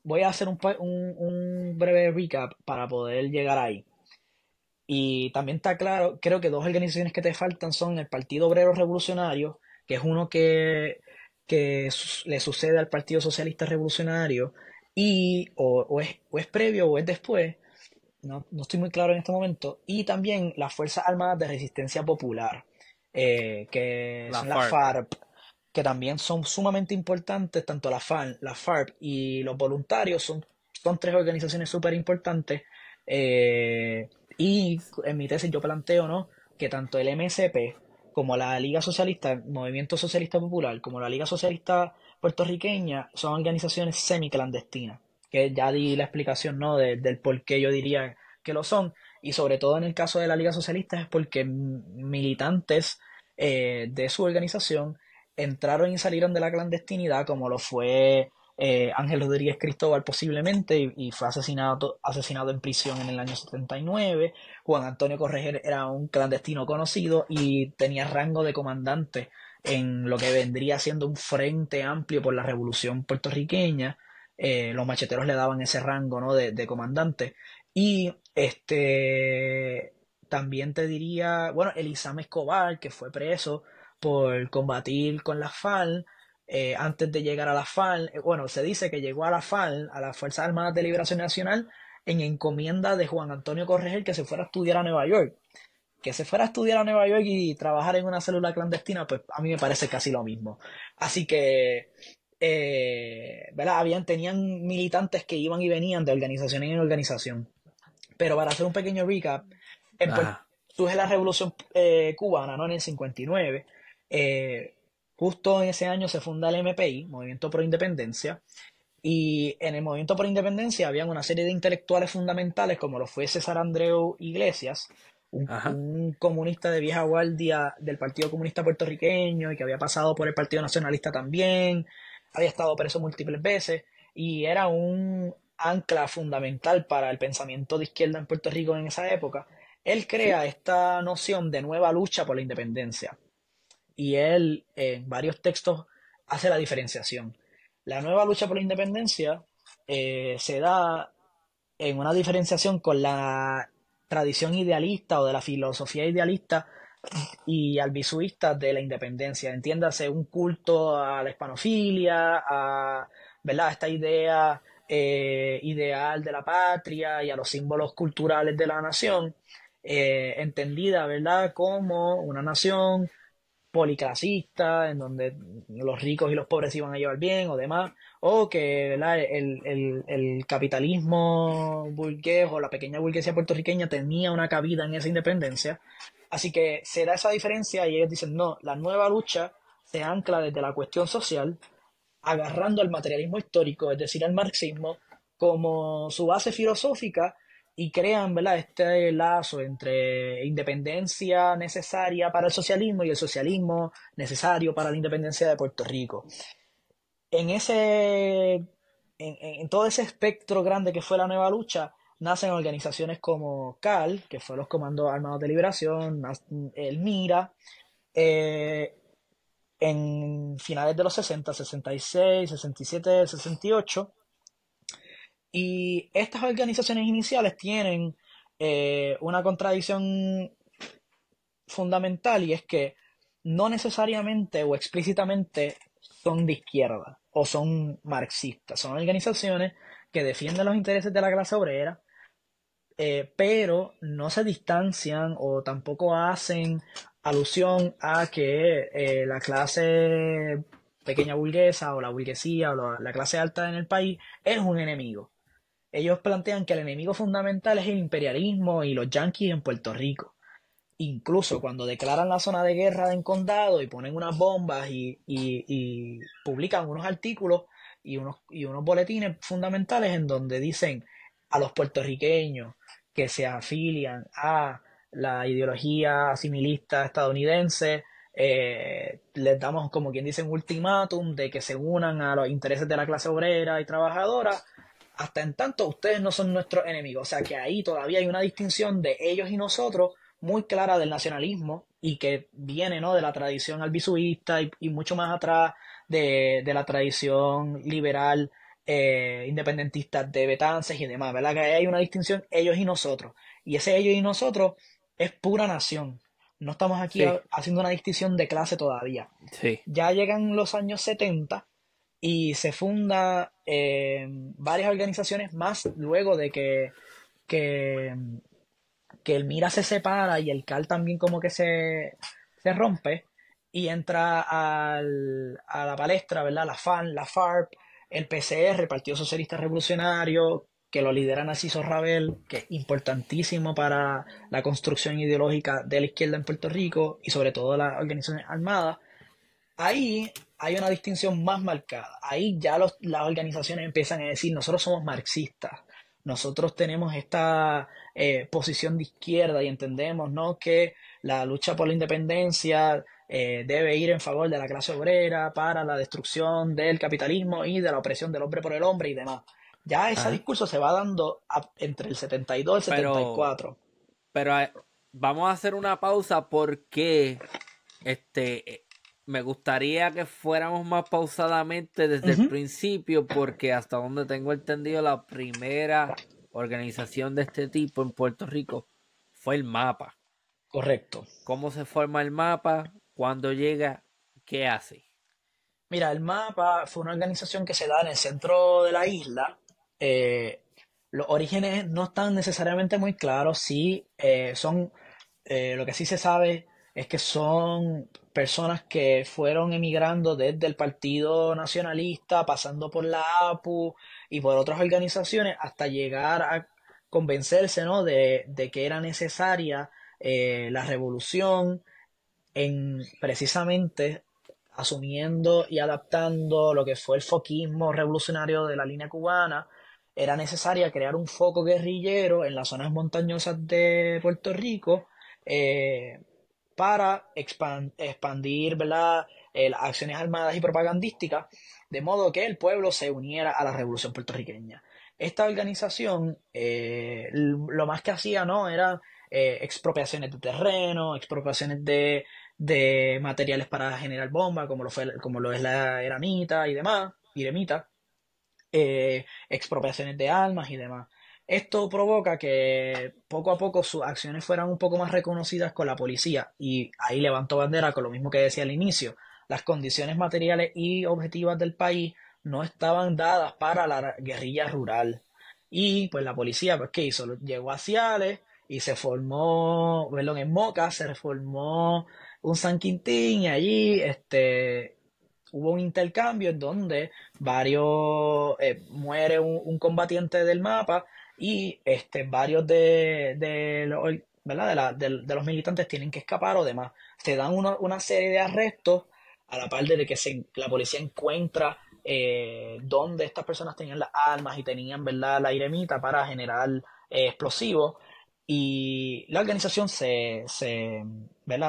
voy a hacer un breve recap para poder llegar ahí. Y también está claro, creo que dos organizaciones que te faltan son el Partido Obrero Revolucionario, que es uno que, que le sucede al Partido Socialista Revolucionario, y o, es, previo o es después, no, no, estoy muy claro en este momento, y también las Fuerzas Armadas de Resistencia Popular, eh, que la son las FARP, que también son sumamente importantes, tanto la la FARP y los voluntarios son, son tres organizaciones súper importantes. Eh, y en mi tesis yo planteo, ¿no? Que tanto el MSP como la Liga Socialista, Movimiento Socialista Popular, como la Liga Socialista Puertorriqueña, son organizaciones semiclandestinas, que ya di la explicación ¿no? del por qué yo diría que lo son, y sobre todo en el caso de la Liga Socialista es porque militantes eh, de su organización entraron y salieron de la clandestinidad, como lo fue eh, Ángel Rodríguez Cristóbal posiblemente y, fue asesinado, asesinado en prisión en el año 79. Juan Antonio Correger era un clandestino conocido y tenía rango de comandante en lo que vendría siendo un frente amplio por la revolución puertorriqueña. Eh, los macheteros le daban ese rango ¿no? de, comandante. Y este también te diría, bueno, Elisame Escobar, que fue preso por combatir con la FAL eh, antes de llegar a la FAL, eh, bueno, se dice que llegó a la FAL, a las Fuerzas Armadas de Liberación Nacional, en encomienda de Juan Antonio Corregel que se fuera a estudiar a Nueva York. Que se fuera a estudiar a Nueva York y trabajar en una célula clandestina, pues a mí me parece casi lo mismo. Así que, eh, ¿verdad? Habían, tenían militantes que iban y venían de organización en organización. Pero para hacer un pequeño recap, surge la revolución cubana, ¿no? En el 59. Justo en ese año se funda el MPI, Movimiento por Independencia, y en el Movimiento por Independencia habían una serie de intelectuales fundamentales, como lo fue César Andreu Iglesias, un, comunista de vieja guardia del Partido Comunista Puertorriqueño y que había pasado por el Partido Nacionalista también, había estado preso múltiples veces y era un ancla fundamental para el pensamiento de izquierda en Puerto Rico en esa época. Él crea esta noción de nueva lucha por la independencia y él en varios textos hace la diferenciación. La nueva lucha por la independencia eh, se da en una diferenciación con la tradición idealista o de la filosofía idealista y albisuista de la independencia. Entiéndase un culto a la hispanofilia, a ¿verdad? esta idea eh, ideal de la patria y a los símbolos culturales de la nación, eh, entendida ¿verdad? como una nación policlasista, en donde los ricos y los pobres iban a llevar bien o demás, o que el, el, capitalismo burgués o la pequeña burguesía puertorriqueña tenía una cabida en esa independencia. Así que se da esa diferencia y ellos dicen, no, la nueva lucha se ancla desde la cuestión social, agarrando al materialismo histórico, es decir, al marxismo, como su base filosófica y crean ¿verdad? este lazo entre independencia necesaria para el socialismo y el socialismo necesario para la independencia de Puerto Rico. En, ese, en, todo ese espectro grande que fue la nueva lucha, nacen organizaciones como CAL, que fue los Comandos Armados de Liberación, el MIRA, eh, en finales de los 60, 66, 67, 68, y estas organizaciones iniciales tienen eh, una contradicción fundamental y es que no necesariamente o explícitamente son de izquierda o son marxistas. Son organizaciones que defienden los intereses de la clase obrera, eh, pero no se distancian o tampoco hacen alusión a que eh, la clase pequeña burguesa o la burguesía o la clase alta en el país es un enemigo ellos plantean que el enemigo fundamental es el imperialismo y los yanquis en Puerto Rico. Incluso cuando declaran la zona de guerra en condado y ponen unas bombas y, publican unos artículos y unos, y unos boletines fundamentales en donde dicen a los puertorriqueños que se afilian a la ideología asimilista estadounidense, eh, les damos como quien dice un ultimátum de que se unan a los intereses de la clase obrera y trabajadora, hasta en tanto ustedes no son nuestros enemigos. O sea que ahí todavía hay una distinción de ellos y nosotros muy clara del nacionalismo y que viene ¿no? de la tradición albizuista y, mucho más atrás de, la tradición liberal eh, independentista de Betances y demás, ¿verdad? Que hay una distinción ellos y nosotros. Y ese ellos y nosotros es pura nación. No estamos aquí haciendo una distinción de clase todavía. Sí. Ya llegan los años 70 y se funda eh, varias organizaciones más luego de que, que, el Mira se separa y el CAL también como que se, se rompe y entra a la palestra, ¿verdad? La FAN, la FARP, el PCR, el Partido Socialista Revolucionario, que lo lidera Narciso Rabel, que es importantísimo para la construcción ideológica de la izquierda en Puerto Rico y sobre todo las organizaciones armadas. Ahí hay una distinción más marcada. Ahí ya las organizaciones empiezan a decir, nosotros somos marxistas, nosotros tenemos esta eh, posición de izquierda y entendemos ¿no? que la lucha por la independencia eh, debe ir en favor de la clase obrera para la destrucción del capitalismo y de la opresión del hombre por el hombre y demás. Ya ese discurso se va dando entre el 72 y el 74. Pero eh, vamos a hacer una pausa porque este, me gustaría que fuéramos más pausadamente desde el principio, porque hasta donde tengo entendido, la primera organización de este tipo en Puerto Rico fue el mapa. Correcto. ¿Cómo se forma el mapa? ¿Cuándo llega? ¿Qué hace? Mira, el mapa fue una organización que se da en el centro de la isla. Eh, los orígenes no están necesariamente muy claros, sí, eh, son, eh, lo que sí se sabe es que son personas que fueron emigrando desde el Partido Nacionalista, pasando por la APU y por otras organizaciones, hasta llegar a convencerse ¿no? de, que era necesaria eh, la revolución en precisamente asumiendo y adaptando lo que fue el foquismo revolucionario de la línea cubana, era necesaria crear un foco guerrillero en las zonas montañosas de Puerto Rico eh, para expandir acciones armadas y propagandísticas, de modo que el pueblo se uniera a la revolución puertorriqueña. Esta organización eh, lo más que hacía no era eh, expropiaciones de terreno, expropiaciones de, materiales para generar bombas, como lo, como lo es la eramita y demás, iremita, eh, expropiaciones de armas y demás. Esto provoca que poco a poco sus acciones fueran un poco más reconocidas con la policía y ahí levantó bandera con lo mismo que decía al inicio. Las condiciones materiales y objetivas del país no estaban dadas para la guerrilla rural. Y pues la policía, pues ¿qué hizo? Llegó a Ciales y se formó, perdón, en Moca se reformó un San Quintín y allí este, hubo un intercambio en donde varios eh, muere un, combatiente del mapa y este, varios de, la, de, los militantes tienen que escapar o demás. Se dan una serie de arrestos a la par de que la policía encuentra eh, donde estas personas tenían las armas y tenían ¿verdad? la iremita para generar eh, explosivos. Y la organización se, se,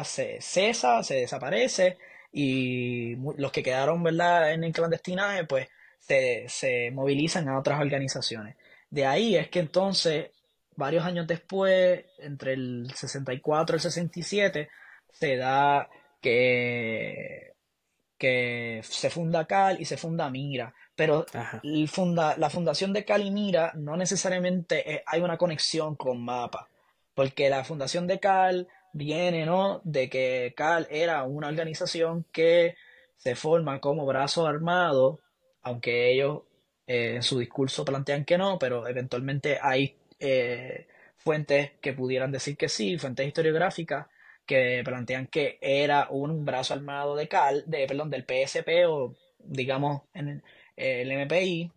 se cesa, se desaparece y los que quedaron ¿verdad? en el clandestinaje pues se movilizan a otras organizaciones. De ahí es que entonces, varios años después, entre el 64 y el 67, se da que, que se funda Cal y se funda Mira. Pero la fundación de Cal y Mira no necesariamente hay una conexión con Mapa, porque la fundación de Cal viene ¿no? de que Cal era una organización que se forma como brazo armado, aunque ellos eh, en su discurso plantean que no, pero eventualmente hay eh, fuentes que pudieran decir que sí, fuentes historiográficas que plantean que era un brazo armado de Cal, de perdón, del PSP o digamos en eh, el MPI,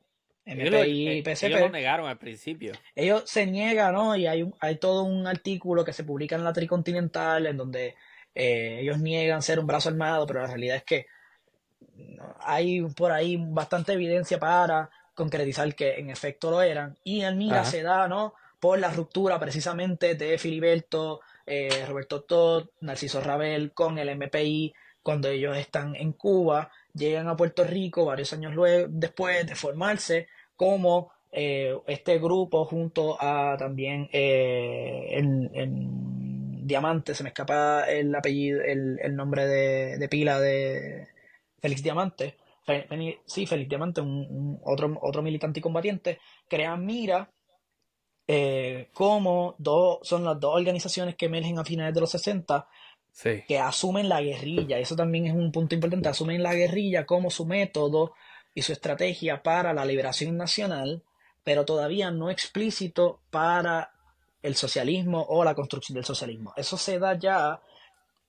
MPI ellos, PSP. Ellos lo negaron al principio. Ellos se niegan, ¿no? Y hay, hay todo un artículo que se publica en la Tricontinental en donde ellos niegan ser un brazo armado, pero la realidad es que mm, hay por ahí bastante evidencia para concretizar que en efecto lo eran. Y en mira se da, ¿no? Por la ruptura precisamente de Filiberto, eh, Roberto Todd, Narciso Rabel con el MPI, cuando ellos están en Cuba, llegan a Puerto Rico varios años luego, después de formarse como eh, este grupo junto a también eh, Diamante, se me escapa el apellido, el, nombre de, de pila de Félix Diamante, sí, Félix Diamante, un, otro, otro militante y combatiente, crea Mira eh, como dos, son las dos organizaciones que emergen a finales de los 60 que asumen la guerrilla. Eso también es un punto importante, asumen la guerrilla como su método y su estrategia para la liberación nacional, pero todavía no explícito para el socialismo o la construcción del socialismo. Eso se da ya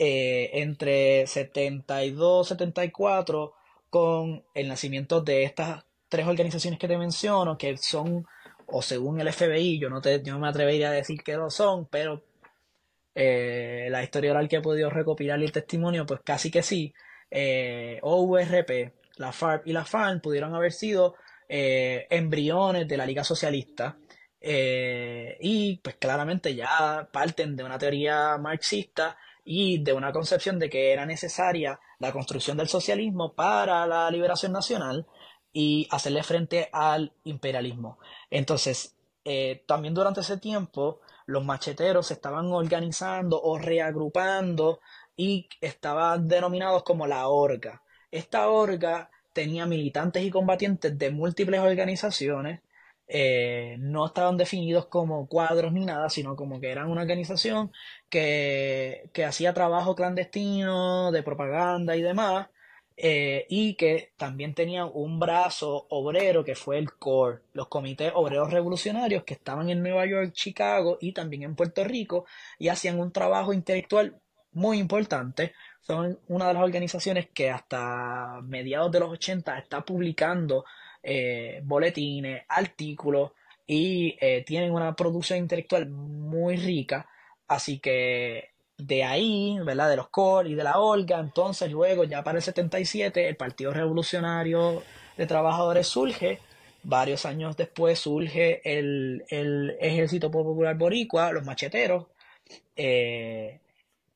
eh, entre 72, 74 con el nacimiento de estas tres organizaciones que te menciono, que son, o según el FBI, yo no, te, me atrevería a decir que dos son, pero eh, la historia oral que he podido recopilar y el testimonio, pues casi que sí, eh, la FARP y la FAN pudieron haber sido eh, embriones de la Liga Socialista. Eh, y pues claramente ya parten de una teoría marxista y de una concepción de que era necesaria la construcción del socialismo para la liberación nacional y hacerle frente al imperialismo. Entonces, eh, también durante ese tiempo, los macheteros se estaban organizando o reagrupando y estaban denominados como la orga. Esta orga tenía militantes y combatientes de múltiples organizaciones, eh, no estaban definidos como cuadros ni nada, sino como que eran una organización que, hacía trabajo clandestino, de propaganda y demás, eh, y que también tenía un brazo obrero que fue el CORE, los comités obreros revolucionarios que estaban en Nueva York, Chicago y también en Puerto Rico y hacían un trabajo intelectual muy importante. Son una de las organizaciones que hasta mediados de los 80 está publicando eh, boletines, artículos y eh, tienen una producción intelectual muy rica. Así que de ahí, ¿verdad? De los Col y de la Olga, entonces luego ya para el 77 el Partido Revolucionario de Trabajadores surge, varios años después surge el, Ejército Popular Boricua, los macheteros, eh,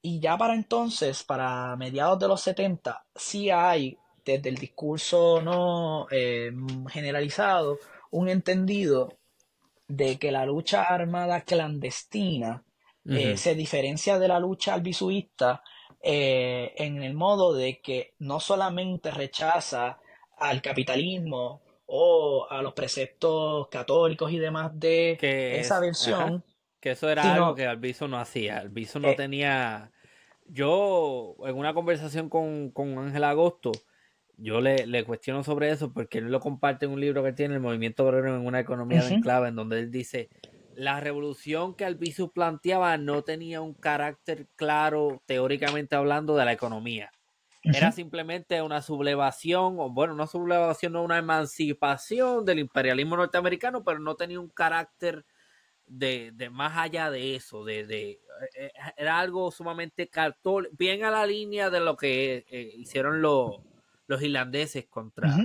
y ya para entonces, para mediados de los 70, sí hay desde el discurso no eh, generalizado un entendido de que la lucha armada clandestina eh, se diferencia de la lucha albizuista eh, en el modo de que no solamente rechaza al capitalismo o a los preceptos católicos y demás de esa versión. que eso era algo que Albizu no hacía. Albizu no eh, tenía. Yo, en una conversación con, con Ángel Agosto, yo le, le, cuestiono sobre eso porque él lo comparte en un libro que tiene, El Movimiento Obrero en una Economía de Enclave, en donde él dice la revolución que Albizu planteaba no tenía un carácter claro, teóricamente hablando, de la economía. Era simplemente una sublevación, o bueno, una sublevación, no una emancipación del imperialismo norteamericano, pero no tenía un carácter de, de más allá de eso, de, eh, eh, era algo sumamente cartón, bien a la línea de lo que eh, hicieron los, los irlandeses contra,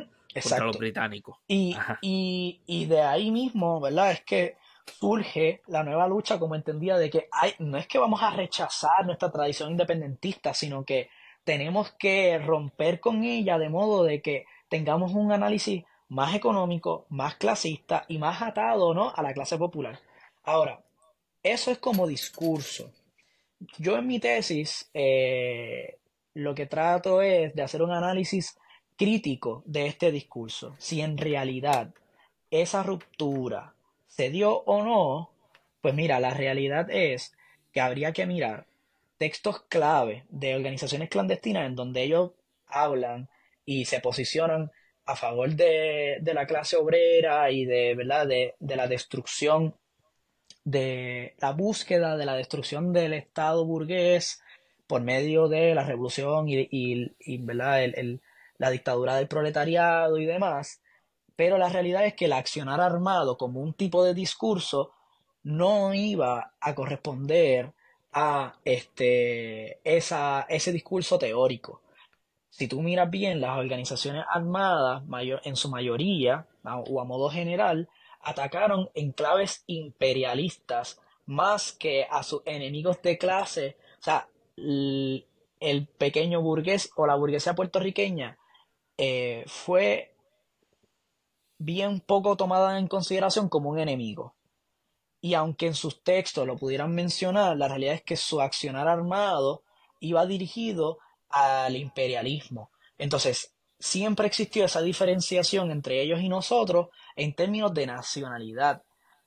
los británicos. Y, y, y de ahí mismo, ¿verdad? Es que surge la nueva lucha como entendía, de que no es que vamos a rechazar nuestra tradición independentista, sino que tenemos que romper con ella de modo de que tengamos un análisis más económico, más clasista y más atado ¿no? a la clase popular. Ahora, eso es como discurso. Yo en mi tesis eh, lo que trato es de hacer un análisis crítico de este discurso. Si en realidad esa ruptura, se dio o no, pues mira, la realidad es que habría que mirar textos clave de organizaciones clandestinas en donde ellos hablan y se posicionan a favor de, la clase obrera y de, ¿verdad? De, la destrucción, de la búsqueda de la destrucción del Estado burgués por medio de la revolución y, la dictadura del proletariado y demás, pero la realidad es que el accionar armado como un tipo de discurso no iba a corresponder a este, esa, ese discurso teórico. Si tú miras bien, las organizaciones armadas, mayor, en su mayoría, o a modo general, atacaron enclaves imperialistas más que a sus enemigos de clase. O sea, el pequeño burgués o la burguesía puertorriqueña eh, fue bien poco tomada en consideración como un enemigo. Y aunque en sus textos lo pudieran mencionar, la realidad es que su accionar armado iba dirigido al imperialismo. Entonces, siempre existió esa diferenciación entre ellos y nosotros en términos de nacionalidad.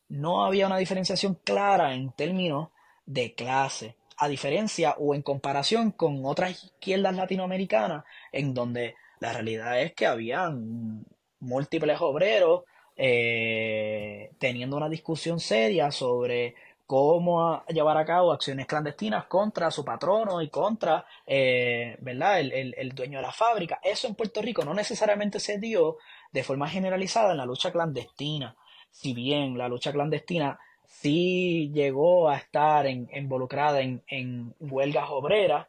No había una diferenciación clara en términos de clase, a diferencia o en comparación con otras izquierdas latinoamericanas en donde la realidad es que habían múltiples obreros eh, teniendo una discusión seria sobre cómo llevar a cabo acciones clandestinas contra su patrono y contra eh, ¿verdad? El, dueño de la fábrica. Eso en Puerto Rico no necesariamente se dio de forma generalizada en la lucha clandestina. Si bien la lucha clandestina sí llegó a estar involucrada en huelgas obreras,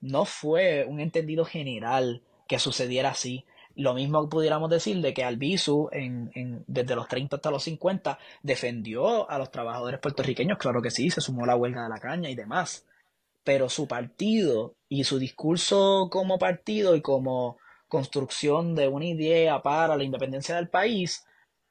no fue un entendido general que sucediera así. Lo mismo pudiéramos decir de que Albizu, en, en, desde los 30 hasta los 50, defendió a los trabajadores puertorriqueños, claro que sí, se sumó a la huelga de la caña y demás, pero su partido y su discurso como partido y como construcción de una idea para la independencia del país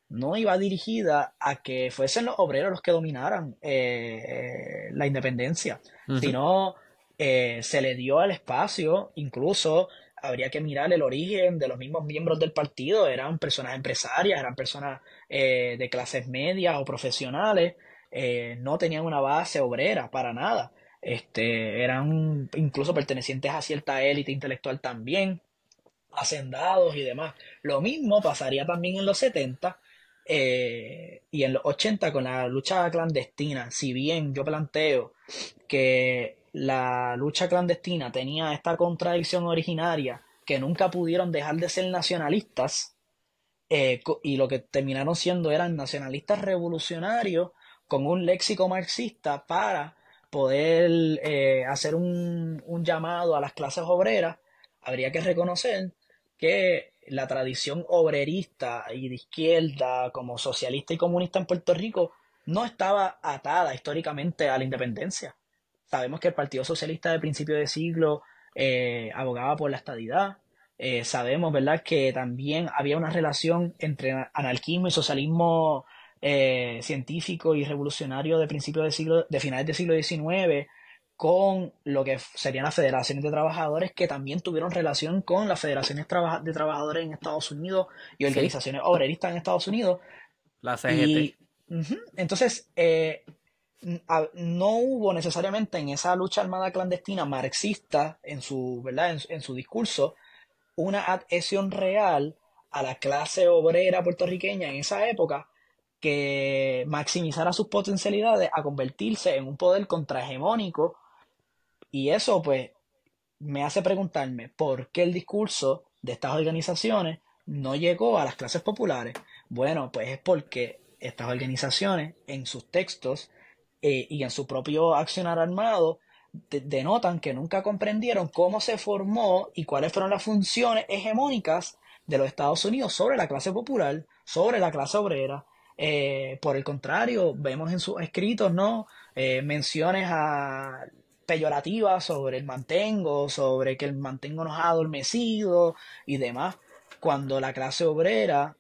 no iba dirigida a que fuesen los obreros los que dominaran eh, eh, la independencia, sino eh, se le dio el espacio, incluso habría que mirar el origen de los mismos miembros del partido. Eran personas empresarias, eran personas eh, de clases medias o profesionales. Eh, no tenían una base obrera para nada. Este, eran incluso pertenecientes a cierta élite intelectual también, hacendados y demás. Lo mismo pasaría también en los 70 eh, y en los 80 con la lucha clandestina. Si bien yo planteo que la lucha clandestina tenía esta contradicción originaria que nunca pudieron dejar de ser nacionalistas eh, y lo que terminaron siendo eran nacionalistas revolucionarios con un léxico marxista para poder eh, hacer un llamado a las clases obreras, habría que reconocer que la tradición obrerista y de izquierda como socialista y comunista en Puerto Rico no estaba atada históricamente a la independencia. Sabemos que el Partido Socialista de principio de siglo eh, abogaba por la estadidad. Eh, sabemos, ¿verdad?, que también había una relación entre anarquismo y socialismo eh, científico y revolucionario de principios de siglo, de finales del siglo XIX, con lo que serían las federaciones de trabajadores, que también tuvieron relación con las federaciones de trabajadores en Estados Unidos y organizaciones obreristas en Estados Unidos. La CGT. entonces, no hubo necesariamente en esa lucha armada clandestina marxista, en su, su discurso, una adhesión real a la clase obrera puertorriqueña en esa época que maximizara sus potencialidades a convertirse en un poder contrahegemónico. Y eso, pues, me hace preguntarme por qué el discurso de estas organizaciones no llegó a las clases populares. Bueno, pues es porque estas organizaciones en sus textos eh, y en su propio accionar armado denotan que nunca comprendieron cómo se formó y cuáles fueron las funciones hegemónicas de los Estados Unidos sobre la clase popular, sobre la clase obrera. Eh, por el contrario, vemos en sus escritos no eh, menciones peyorativas sobre el mantengo, sobre que el mantengo nos ha adormecido y demás, cuando la clase obrera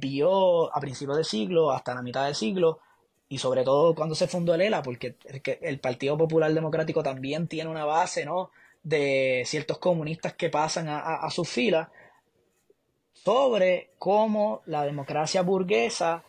vio a principios del siglo, hasta la mitad del siglo, y sobre todo cuando se fundó el ELA, porque el Partido Popular Democrático también tiene una base, de ciertos comunistas que pasan a, su fila sobre cómo la democracia burguesa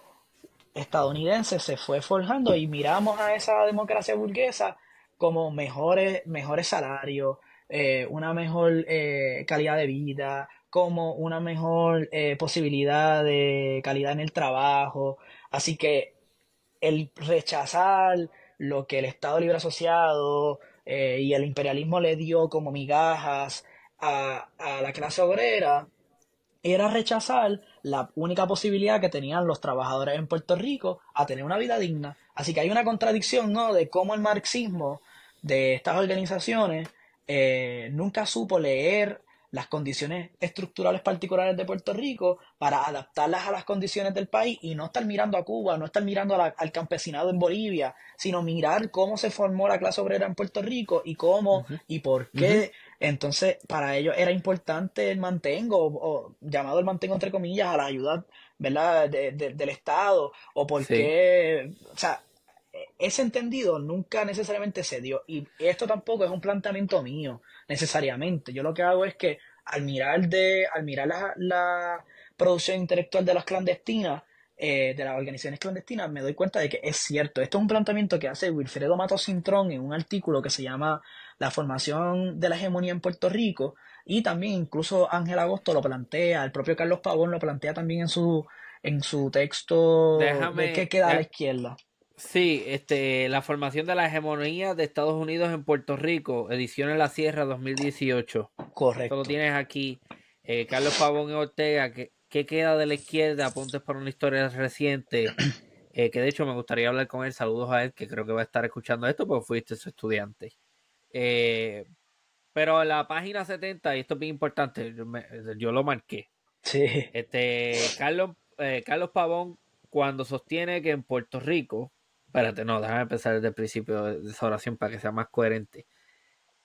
estadounidense se fue forjando y miramos a esa democracia burguesa como mejores, mejores salarios, eh, una mejor eh, calidad de vida, como una mejor eh, posibilidad de calidad en el trabajo. Así que el rechazar lo que el Estado Libre Asociado eh, y el imperialismo le dio como migajas a, la clase obrera, era rechazar la única posibilidad que tenían los trabajadores en Puerto Rico a tener una vida digna. Así que hay una contradicción, ¿no? De cómo el marxismo de estas organizaciones eh, nunca supo leer las condiciones estructurales particulares de Puerto Rico para adaptarlas a las condiciones del país y no estar mirando a Cuba, no estar mirando al campesinado en Bolivia, sino mirar cómo se formó la clase obrera en Puerto Rico y cómo y por qué. Entonces, para ellos era importante el mantengo, o, llamado el mantengo entre comillas, a la ayuda ¿verdad? del Estado, o por qué, o sea, e, ese entendido nunca necesariamente se dio. Y esto tampoco es un planteamiento mío necesariamente. Yo lo que hago es que al mirar, de, al mirar la, producción intelectual de las clandestinas, eh, de las organizaciones clandestinas, me doy cuenta de que es cierto. Esto es un planteamiento que hace Wilfredo Matos Cintrón en un artículo que se llama La formación de la hegemonía en Puerto Rico, y también incluso Ángel Agosto lo plantea, el propio Carlos Pavón lo plantea también en su, en su texto déjame, que queda a la izquierda. Sí, este, la formación de la hegemonía de Estados Unidos en Puerto Rico, edición en La Sierra 2018. Correcto. Esto lo tienes aquí. Eh, Carlos Pavón y Ortega, que queda de la izquierda? Apuntes para una historia reciente, eh, que de hecho me gustaría hablar con él. Saludos a él, que creo que va a estar escuchando esto, porque fuiste su estudiante. Eh, pero la página 70, y esto es bien importante, yo, lo marqué. Sí. Este, Carlos, Carlos Pavón, cuando sostiene que en Puerto Rico Espérate, no, déjame empezar desde el principio de esa oración para que sea más coherente.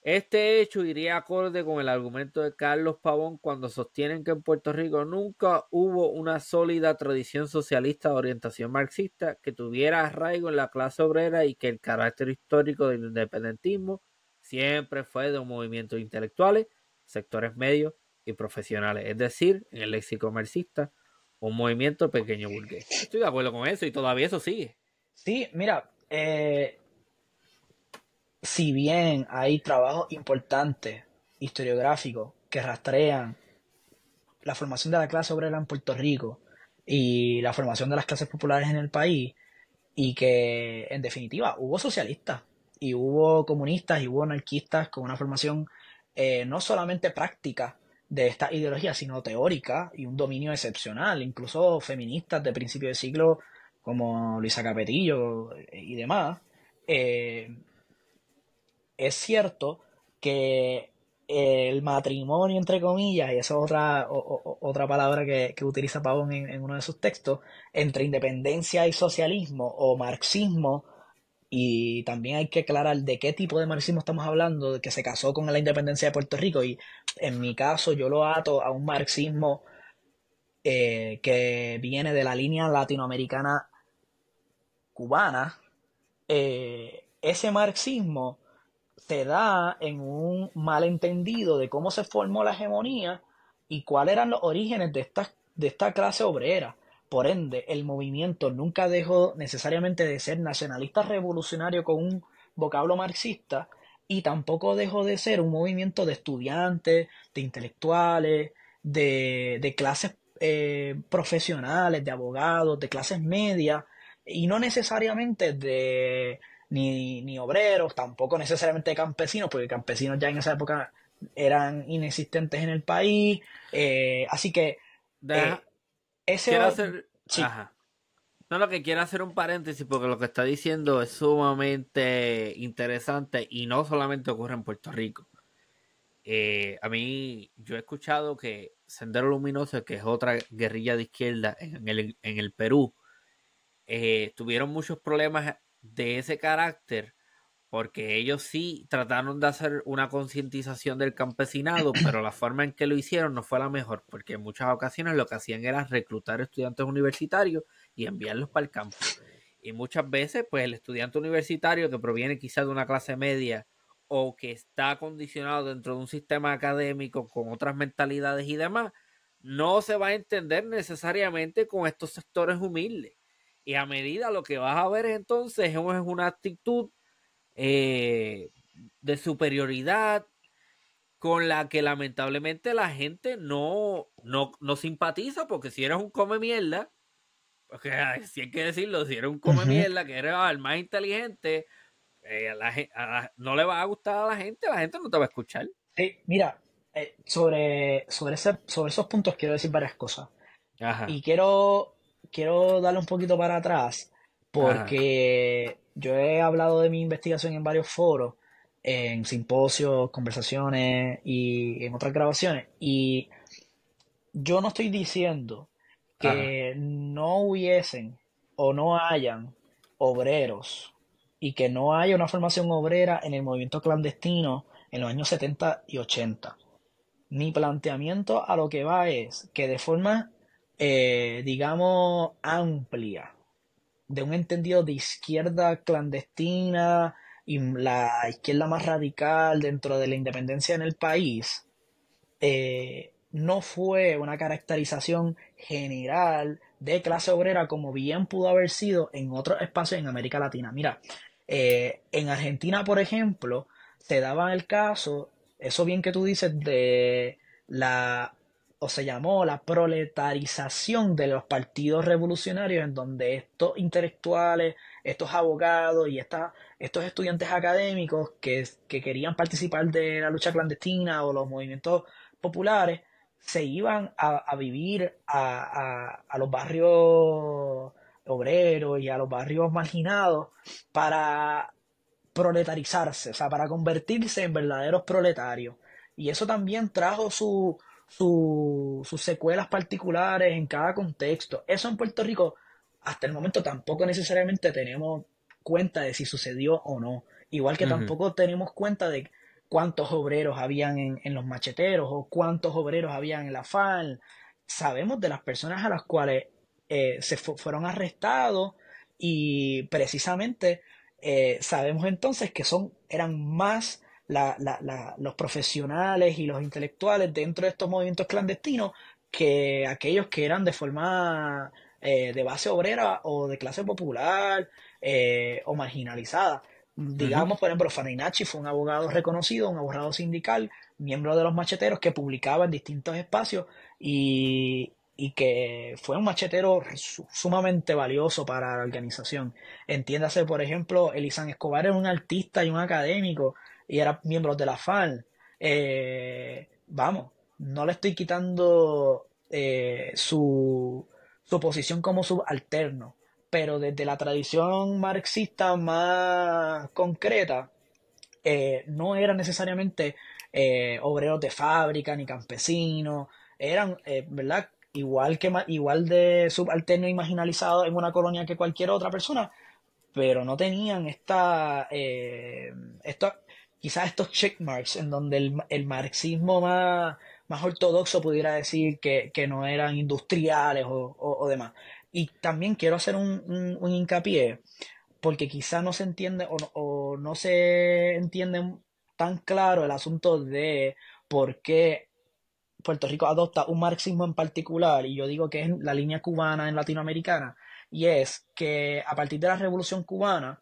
Este hecho iría acorde con el argumento de Carlos Pavón cuando sostienen que en Puerto Rico nunca hubo una sólida tradición socialista de orientación marxista que tuviera arraigo en la clase obrera y que el carácter histórico del independentismo siempre fue de un movimiento intelectuales, sectores medios y profesionales, es decir, en el léxico marxista, un movimiento pequeño burgués. Estoy de acuerdo con eso y todavía eso sigue. Sí, mira, eh, si bien hay trabajos importantes historiográficos que rastrean la formación de la clase obrera en Puerto Rico y la formación de las clases populares en el país, y que en definitiva hubo socialistas y hubo comunistas y hubo anarquistas con una formación eh, no solamente práctica de esta ideología, sino teórica y un dominio excepcional, incluso feministas de principio de siglo como Luisa Capetillo y demás, eh, es cierto que el matrimonio, entre comillas, y esa es otra, otra palabra que, utiliza Pavón en, uno de sus textos, entre independencia y socialismo o marxismo, y también hay que aclarar de qué tipo de marxismo estamos hablando, que se casó con la independencia de Puerto Rico, y en mi caso yo lo ato a un marxismo eh, que viene de la línea latinoamericana cubana, eh, ese marxismo se da en un malentendido de cómo se formó la hegemonía y cuáles eran los orígenes de esta, de esta clase obrera. Por ende, el movimiento nunca dejó necesariamente de ser nacionalista revolucionario con un vocablo marxista y tampoco dejó de ser un movimiento de estudiantes, de intelectuales, de, de clases eh, profesionales, de abogados, de clases medias, y no necesariamente de ni, obreros, tampoco necesariamente de campesinos, porque campesinos ya en esa época eran inexistentes en el país. Eh, así que eh, ese No, lo que quiero hacer un paréntesis porque lo que está diciendo es sumamente interesante y no solamente ocurre en Puerto Rico. Eh, a mí, yo he escuchado que Sendero Luminoso, que es otra guerrilla de izquierda en el Perú, eh, tuvieron muchos problemas de ese carácter porque ellos sí trataron de hacer una concientización del campesinado, pero la forma en que lo hicieron no fue la mejor, porque en muchas ocasiones lo que hacían era reclutar estudiantes universitarios y enviarlos para el campo. Y muchas veces, pues el estudiante universitario que proviene quizás de una clase media o que está condicionado dentro de un sistema académico con otras mentalidades y demás, no se va a entender necesariamente con estos sectores humildes. Y a medida lo que vas a ver entonces es una actitud eh, de superioridad con la que lamentablemente la gente no, no, simpatiza, porque si eres un come mierda, porque si hay que decirlo, si eres un come mierda, que eres el más inteligente, eh, no le va a gustar a la gente, la gente no te va a escuchar. sí mira, eh, sobre, sobre, sobre esos puntos quiero decir varias cosas. Y quiero quiero darle un poquito para atrás porque yo he hablado de mi investigación en varios foros, en simposios, conversaciones y en otras grabaciones. Y yo no estoy diciendo que no hubiesen o no hayan obreros y que no haya una formación obrera en el movimiento clandestino en los años 70 y 80. Mi planteamiento a lo que va es que de forma eh, digamos, amplia, de un entendido de izquierda clandestina y la izquierda más radical dentro de la independencia en el país, eh, no fue una caracterización general de clase obrera como bien pudo haber sido en otros espacios en América Latina. Mira, eh, en Argentina, por ejemplo, se daban el caso, eso bien que tú dices, de la o se llamó la proletarización de los partidos revolucionarios, en donde estos intelectuales, estos abogados y esta, estos estudiantes académicos que, querían participar de la lucha clandestina o los movimientos populares, se iban a, vivir a, a, a los barrios obreros y a los barrios marginados para proletarizarse, o sea, para convertirse en verdaderos proletarios. Y eso también trajo su, sus secuelas particulares en cada contexto. Eso en Puerto Rico, hasta el momento, tampoco necesariamente tenemos cuenta de si sucedió o no. Igual que tampoco tenemos cuenta de cuántos obreros habían en, los macheteros o cuántos obreros habían en la FAL. Sabemos de las personas a las cuales eh, se fueron arrestados y precisamente eh, sabemos entonces que son, eran más los profesionales y los intelectuales dentro de estos movimientos clandestinos que aquellos que eran de forma eh, de base obrera o de clase popular eh, o marginalizada. Digamos, por ejemplo, Farinacci fue un abogado reconocido, un abogado sindical, miembro de los macheteros que publicaba en distintos espacios y, y que fue un machetero sumamente valioso para la organización. Entiéndase, por ejemplo, Elisan Escobar era un artista y un académico y eran miembros de la FAN. Eh, vamos, no le estoy quitando eh, su, su posición como subalterno, pero desde la tradición marxista más concreta, eh, no eran necesariamente obreros de fábrica ni campesinos, eran, Igual, que, igual de subalterno y marginalizado en una colonia que cualquier otra persona, pero no tenían esta, esta quizás estos check marks en donde el, marxismo más, más, ortodoxo pudiera decir que, no eran industriales o, demás. Y también quiero hacer un, hincapié, porque quizás no se entiende o, o no se entiende tan claro el asunto de por qué Puerto Rico adopta un marxismo en particular, y yo digo que es la línea cubana en latinoamericana, y es que a partir de la Revolución cubana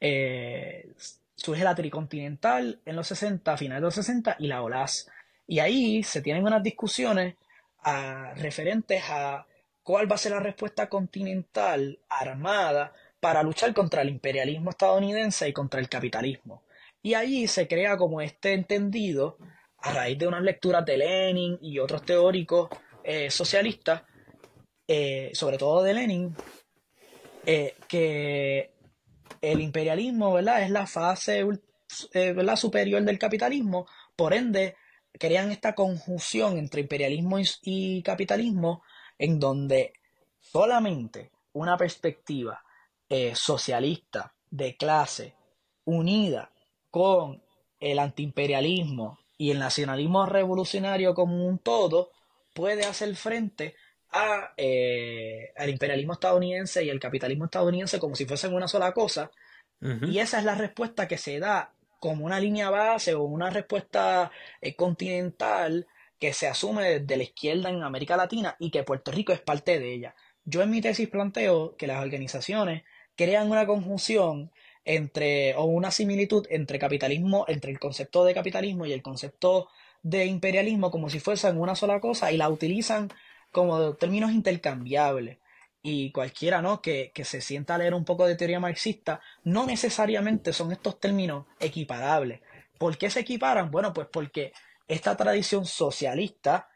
eh, surge la Tricontinental en los 60, a finales de los 60, y la OLAS. Y ahí se tienen unas discusiones ah, referentes a cuál va a ser la respuesta continental armada para luchar contra el imperialismo estadounidense y contra el capitalismo. Y ahí se crea como este entendido, a raíz de unas lecturas de Lenin y otros teóricos eh, socialistas, eh, sobre todo de Lenin, eh, que el imperialismo, ¿verdad? Es la fase eh, superior del capitalismo, por ende, crean esta conjunción entre imperialismo y capitalismo en donde solamente una perspectiva eh, socialista de clase unida con el antiimperialismo y el nacionalismo revolucionario como un todo puede hacer frente eh, al imperialismo estadounidense y el capitalismo estadounidense como si fuesen una sola cosa. Y esa es la respuesta que se da como una línea base o una respuesta eh, continental que se asume desde la izquierda en América Latina y que Puerto Rico es parte de ella. Yo en mi tesis planteo que las organizaciones crean una conjunción entre o una similitud entre capitalismo, entre el concepto de capitalismo y el concepto de imperialismo como si fuesen una sola cosa y la utilizan como términos intercambiables. Y cualquiera ¿no? que, se sienta a leer un poco de teoría marxista, no necesariamente son estos términos equiparables. ¿Por qué se equiparan? Bueno, pues porque esta tradición socialista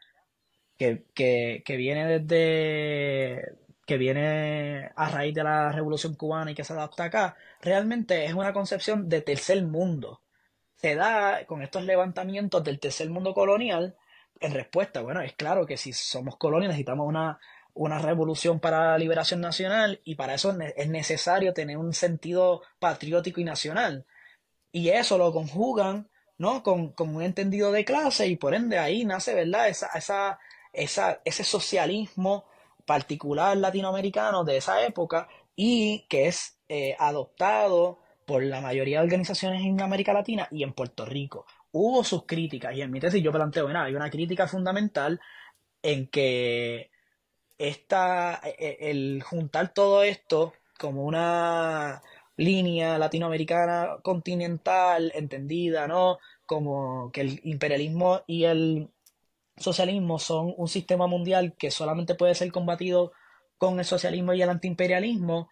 que, que viene desde que viene a raíz de la revolución cubana y que se adapta acá, realmente es una concepción de tercer mundo. Se da con estos levantamientos del tercer mundo colonial en respuesta, bueno, es claro que si somos colonias necesitamos una, revolución para la liberación nacional y para eso es necesario tener un sentido patriótico y nacional. Y eso lo conjugan, ¿no? Con, un entendido de clase y por ende ahí nace, ¿verdad? Esa, ese socialismo particular latinoamericano de esa época y que es eh, adoptado por la mayoría de organizaciones en América Latina y en Puerto Rico hubo sus críticas, y en mi tesis yo planteo, nada, hay una crítica fundamental en que esta, e, e, el juntar todo esto como una línea latinoamericana continental entendida, ¿no? Como que el imperialismo y el socialismo son un sistema mundial que solamente puede ser combatido con el socialismo y el antiimperialismo,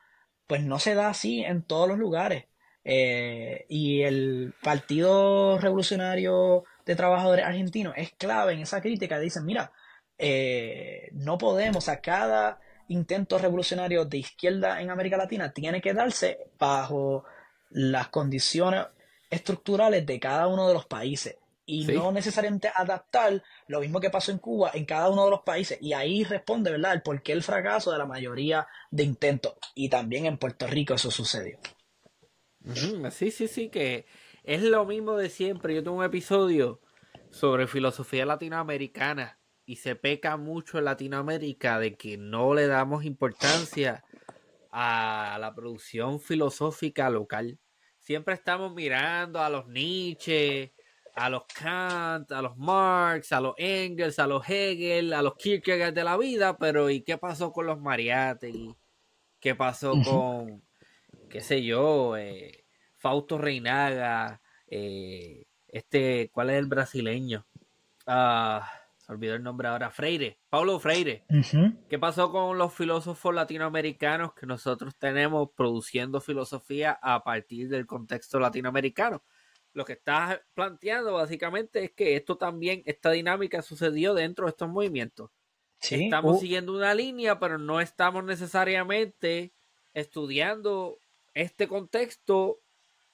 pues no se da así en todos los lugares. Eh, y el Partido Revolucionario de Trabajadores Argentinos es clave en esa crítica. Dicen, mira, eh, no podemos a cada intento revolucionario de izquierda en América Latina tiene que darse bajo las condiciones estructurales de cada uno de los países y no necesariamente adaptar lo mismo que pasó en Cuba en cada uno de los países. Y ahí responde, ¿verdad?, el porqué el fracaso de la mayoría de intentos. Y también en Puerto Rico eso sucedió. Sí, sí, sí, que es lo mismo de siempre. Yo tengo un episodio sobre filosofía latinoamericana y se peca mucho en Latinoamérica de que no le damos importancia a la producción filosófica local. Siempre estamos mirando a los Nietzsche, a los Kant, a los Marx, a los Engels, a los Hegel, a los Kierkegaard de la vida, pero ¿y qué pasó con los Mariategui? ¿Qué pasó con qué sé yo, eh, Fausto Reinaga, eh, este, ¿cuál es el brasileño? Ah, se olvidó el nombre ahora, Freire, Paulo Freire. ¿Qué pasó con los filósofos latinoamericanos que nosotros tenemos produciendo filosofía a partir del contexto latinoamericano? Lo que estás planteando básicamente es que esto también, esta dinámica sucedió dentro de estos movimientos. Sí, estamos siguiendo una línea, pero no estamos necesariamente estudiando este contexto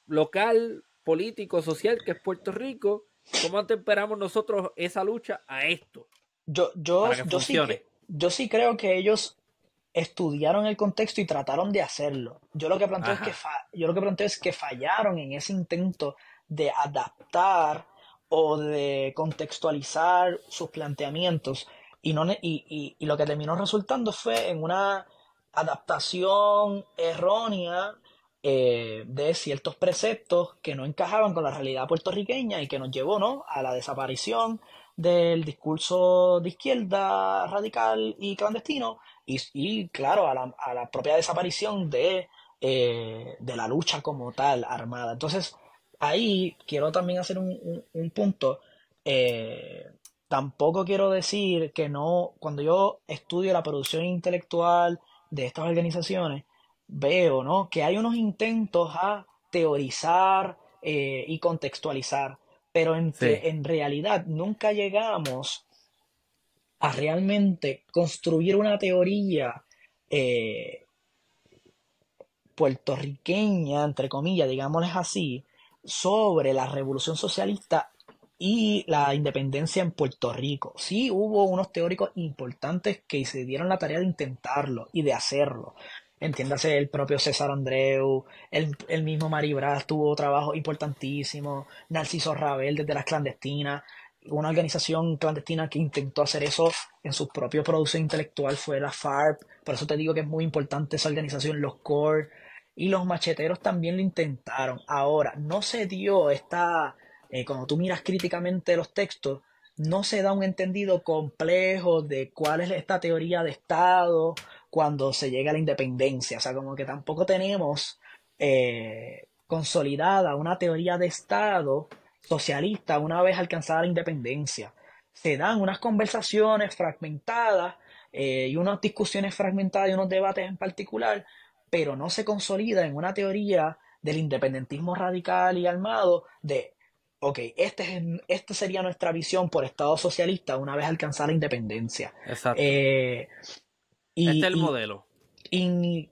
local, político, social que es Puerto Rico, ¿cómo atemperamos nosotros esa lucha a esto? Yo, yo, yo, sí, yo sí creo que ellos estudiaron el contexto y trataron de hacerlo. Yo lo que planteo, es que, yo lo que, planteo es que fallaron en ese intento de adaptar o de contextualizar sus planteamientos. Y, no, y, y, y lo que terminó resultando fue en una adaptación errónea eh, de ciertos preceptos que no encajaban con la realidad puertorriqueña y que nos llevó ¿no? a la desaparición del discurso de izquierda radical y clandestino y, claro, a la, propia desaparición eh, de, la lucha como tal armada. Entonces, ahí quiero también hacer un, punto. Eh, tampoco quiero decir que no, cuando yo estudio la producción intelectual de estas organizaciones, veo, ¿no? Que hay unos intentos a teorizar eh, y contextualizar, pero en, realidad nunca llegamos a realmente construir una teoría eh, puertorriqueña, entre comillas, digámosles así, sobre la revolución socialista y la independencia en Puerto Rico. Sí hubo unos teóricos importantes que se dieron la tarea de intentarlo y de hacerlo, entiéndase el propio César Andreu, el, mismo Mari Brás tuvo trabajo importantísimo, Narciso Ravel desde las clandestinas, una organización clandestina que intentó hacer eso en su propio producción intelectual fue la FARP, por eso te digo que es muy importante esa organización, los CORE, y los macheteros también lo intentaron. Ahora, no se dio esta, eh, cuando tú miras críticamente los textos, no se da un entendido complejo de cuál es esta teoría de Estado, cuando se llega a la independencia. O sea, como que tampoco tenemos eh, consolidada una teoría de Estado socialista una vez alcanzada la independencia. Se dan unas conversaciones fragmentadas eh, y unas discusiones fragmentadas y unos debates en particular, pero no se consolida en una teoría del independentismo radical y armado de, ok, este es, esta sería nuestra visión por Estado socialista una vez alcanzada la independencia. Exacto. Eh, y, este es el modelo. Y,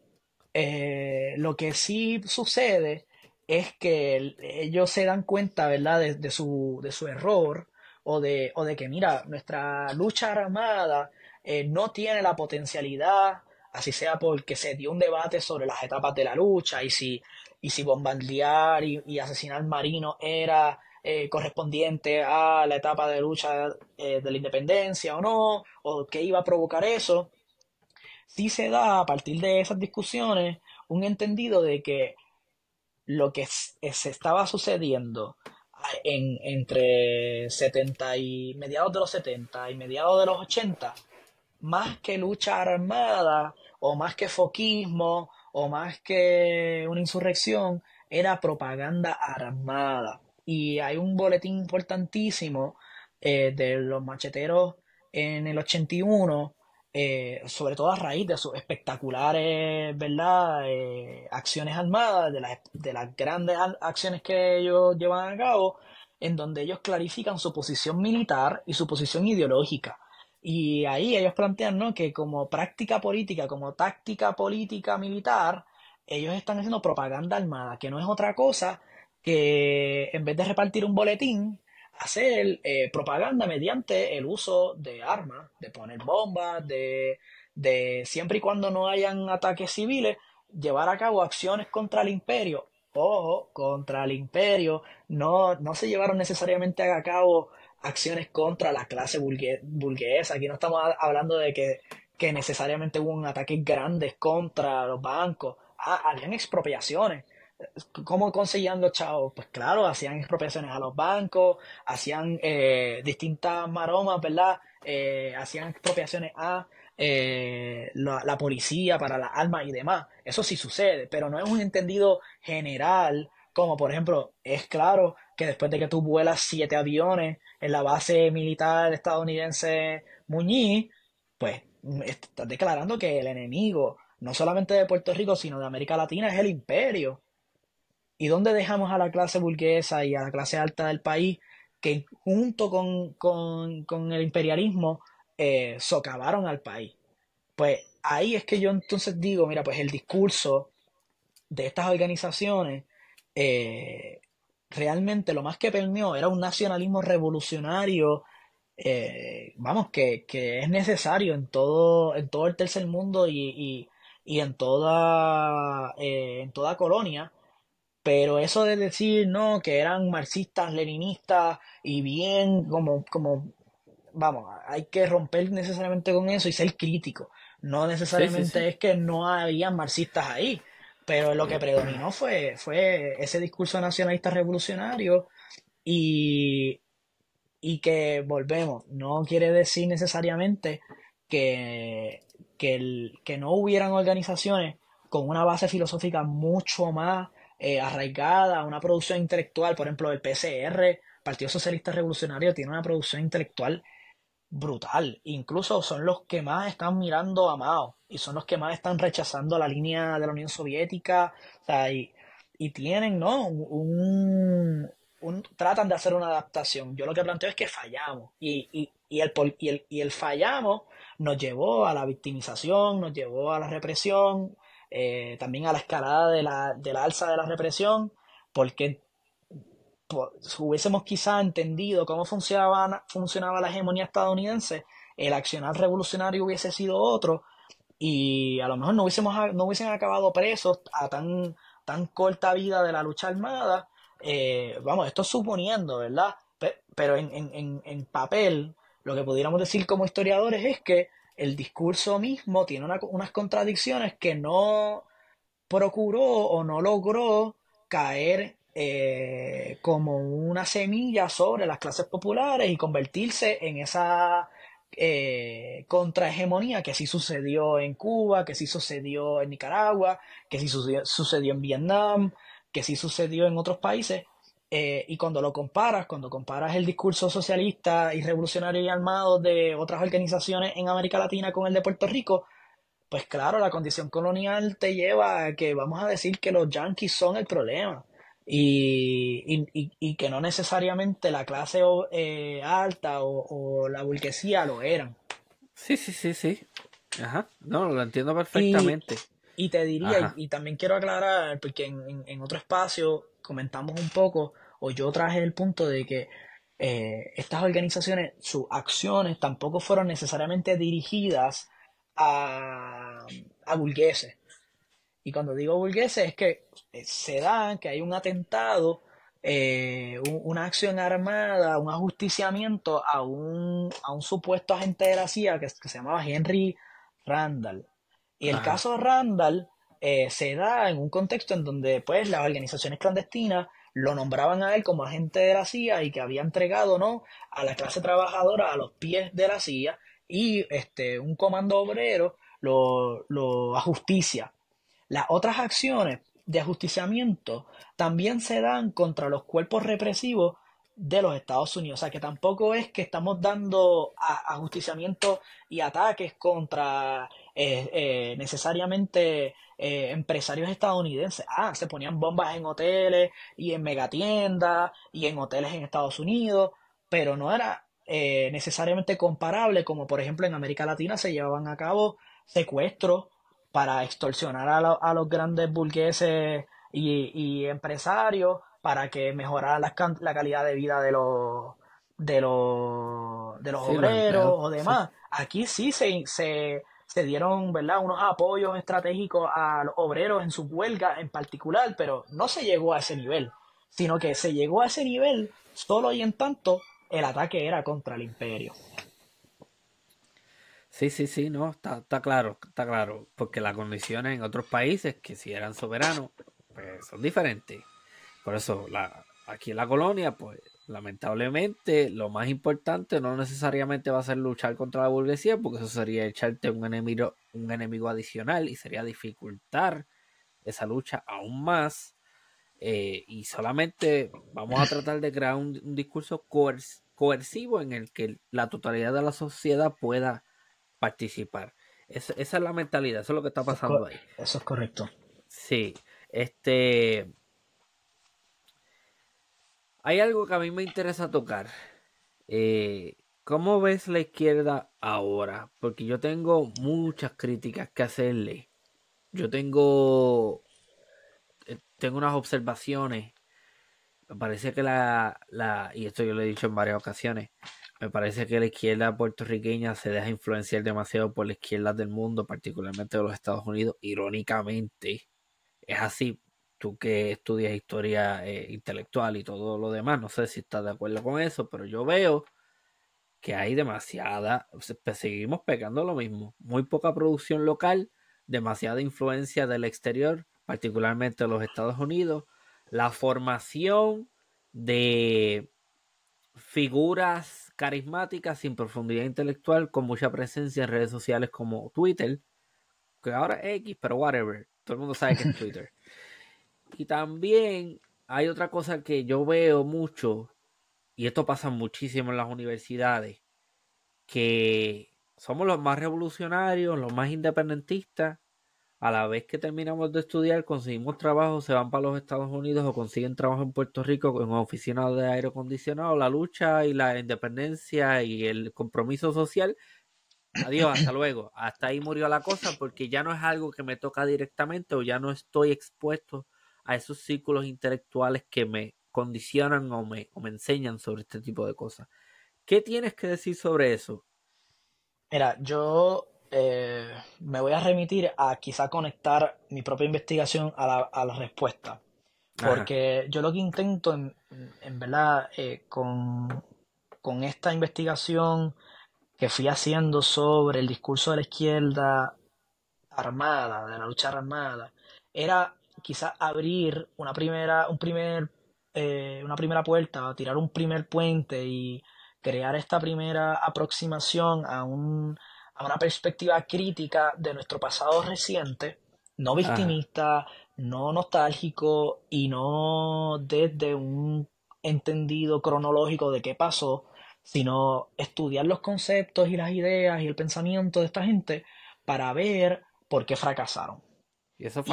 eh, lo que sí sucede es que ellos se dan cuenta, ¿verdad?, de, su, de su error o de, o de que, mira, nuestra lucha armada eh, no tiene la potencialidad, así sea porque se dio un debate sobre las etapas de la lucha y si, y si bombardear y, asesinar marinos era eh, correspondiente a la etapa de lucha de la independencia o no, o qué iba a provocar eso sí se da a partir de esas discusiones un entendido de que lo que eh, se estaba sucediendo ah, en, entre 70 y mediados de los 70 y mediados de los 80, más que lucha armada o más que foquismo o más que una insurrección, era propaganda armada. Y hay un boletín importantísimo eh, de los macheteros en el 81 eh, sobre todo a raíz de sus espectaculares, ¿verdad? Eh, acciones armadas, de las, de las grandes acciones que ellos llevan a cabo, en donde ellos clarifican su posición militar y su posición ideológica. Y ahí ellos plantean ¿no? que como práctica política, como táctica política militar, ellos están haciendo propaganda armada, que no es otra cosa que en vez de repartir un boletín, hacer eh, propaganda mediante el uso de armas, de poner bombas, de, de siempre y cuando no hayan ataques civiles, llevar a cabo acciones contra el imperio. Ojo, contra el imperio. No, no se llevaron necesariamente a cabo acciones contra la clase burguesa. Aquí no estamos hablando de que, que necesariamente hubo un ataque grande contra los bancos. Ah, habían expropiaciones ¿Cómo conseguían los Pues claro, hacían expropiaciones a los bancos, hacían eh, distintas maromas, ¿verdad? Eh, hacían expropiaciones a eh, la, la, policía para las armas y demás. Eso sí sucede, pero no es un entendido general, como por ejemplo, es claro que después de que tú vuelas siete aviones en la base militar estadounidense Muñiz, pues estás declarando que el enemigo, no solamente de Puerto Rico, sino de América Latina, es el imperio. ¿Y dónde dejamos a la clase burguesa y a la clase alta del país que junto con, el imperialismo eh, socavaron al país? Pues ahí es que yo entonces digo, mira, pues el discurso de estas organizaciones eh, realmente lo más que permeó era un nacionalismo revolucionario, eh, vamos, que, es necesario en todo, en todo el tercer mundo y, en, toda, en toda colonia, pero eso de decir, no, que eran marxistas, leninistas y bien, como, como, vamos, hay que romper necesariamente con eso y ser crítico. No necesariamente es que no había marxistas ahí, pero lo que predominó fue, fue ese discurso nacionalista revolucionario y, que, volvemos, no quiere decir necesariamente que, que no hubieran organizaciones con una base filosófica mucho más eh, arraigada, una producción intelectual, por ejemplo, el PCR, Partido Socialista Revolucionario, tiene una producción intelectual brutal. Incluso son los que más están mirando a Mao y son los que más están rechazando la línea de la Unión Soviética. y, tienen, ¿no? tratan de hacer una adaptación. Yo lo que planteo es que fallamos y, y, y, el, y, el, y el fallamos nos llevó a la victimización, nos llevó a la represión, eh, también a la escalada de la, alza de la represión, porque si hubiésemos quizá entendido cómo funcionaba, funcionaba la hegemonía estadounidense, el accionar revolucionario hubiese sido otro y a lo mejor no, hubiésemos, no hubiesen acabado presos a tan, tan corta vida de la lucha armada. Eh, vamos, esto suponiendo, ¿verdad? Pero en, en papel, lo que pudiéramos decir como historiadores es que el discurso mismo tiene unas contradicciones que no procuró o no logró caer eh, como una semilla sobre las clases populares y convertirse en esa eh, contrahegemonía que sí sucedió en Cuba, que sí sucedió en Nicaragua, que sí sucedió, sucedió en Vietnam, que sí sucedió en otros países, eh, y cuando lo comparas, cuando comparas el discurso socialista y revolucionario y armado de otras organizaciones en América Latina con el de Puerto Rico, pues claro, la condición colonial te lleva a que vamos a decir que los yanquis son el problema y, que no necesariamente la clase eh, alta o, la burguesía lo eran. Sí, sí, sí, sí. Ajá, no, lo entiendo perfectamente. Y, te diría, y, también quiero aclarar, porque en otro espacio comentamos un poco o yo traje el punto de que eh, estas organizaciones, sus acciones tampoco fueron necesariamente dirigidas a, a burgueses. Y cuando digo burgueses es que eh, se da que hay un atentado, eh, una acción armada, un ajusticiamiento a un, supuesto agente de la CIA que, se llamaba Henry Randall. Y el caso Randall se da en un contexto en donde pues las organizaciones clandestinas lo nombraban a él como agente de la CIA y que había entregado no a la clase trabajadora a los pies de la CIA y este un comando obrero lo, ajusticia. Las otras acciones de ajusticiamiento también se dan contra los cuerpos represivos de los Estados Unidos. O sea, que tampoco es que estamos dando ajusticiamiento y ataques contra eh, eh, necesariamente eh, empresarios estadounidenses, ah, se ponían bombas en hoteles y en megatiendas y en hoteles en Estados Unidos, pero no era eh, necesariamente comparable como por ejemplo en América Latina se llevaban a cabo secuestros para extorsionar a, los grandes burgueses y, empresarios para que mejorara la, calidad de vida de los de los de los obreros o demás. Aquí sí se, se dieron, ¿verdad?, unos apoyos estratégicos a los obreros en su huelga en particular, pero no se llegó a ese nivel, sino que se llegó a ese nivel solo y en tanto el ataque era contra el imperio. Sí, sí, sí, no, está, está claro, está claro, porque las condiciones en otros países que si eran soberanos, pues son diferentes. Por eso la, aquí en la colonia, pues lamentablemente, lo más importante no necesariamente va a ser luchar contra la burguesía, porque eso sería echarte un enemigo, un enemigo adicional y sería dificultar esa lucha aún más. Eh, y solamente vamos a tratar de crear un, discurso coercivo en el que la totalidad de la sociedad pueda participar. esa es la mentalidad, eso es lo que está pasando ahí. Eso es correcto. Sí, este hay algo que a mí me interesa tocar. Eh, ¿Cómo ves la izquierda ahora? Porque yo tengo muchas críticas que hacerle. Yo tengo, eh, tengo unas observaciones. Me parece que la, y esto yo lo he dicho en varias ocasiones, me parece que la izquierda puertorriqueña se deja influenciar demasiado por la izquierda del mundo, particularmente de los Estados Unidos. Irónicamente, es así, tú que estudias historia eh, intelectual y todo lo demás, no sé si estás de acuerdo con eso, pero yo veo que hay demasiada, seguimos pegando lo mismo, muy poca producción local, demasiada influencia del exterior, particularmente los Estados Unidos, la formación de figuras carismáticas sin profundidad intelectual, con mucha presencia en redes sociales como Twitter, que ahora es X, pero whatever, todo el mundo sabe que es Twitter. Y también hay otra cosa que yo veo mucho, y esto pasa muchísimo en las universidades, que somos los más revolucionarios, los más independentistas. A la vez que terminamos de estudiar, conseguimos trabajo, se van para los Estados Unidos o consiguen trabajo en Puerto Rico en oficinas de aire acondicionado. La lucha y la independencia y el compromiso social. Adiós, hasta luego. Hasta ahí murió la cosa porque ya no es algo que me toca directamente o ya no estoy expuesto a esos círculos intelectuales que me condicionan o me, o me enseñan sobre este tipo de cosas. ¿Qué tienes que decir sobre eso? Mira, yo eh, me voy a remitir a quizá conectar mi propia investigación a la, a respuesta. Porque yo lo que intento, en, en verdad, eh, con esta investigación que fui haciendo sobre el discurso de la izquierda armada, de la lucha armada, era quizás abrir una primera, un primer, eh, una primera puerta, tirar un primer puente y crear esta primera aproximación a, un, a una perspectiva crítica de nuestro pasado reciente, no victimista, no nostálgico y no desde un entendido cronológico de qué pasó, sino estudiar los conceptos y las ideas y el pensamiento de esta gente para ver por qué fracasaron. Y eso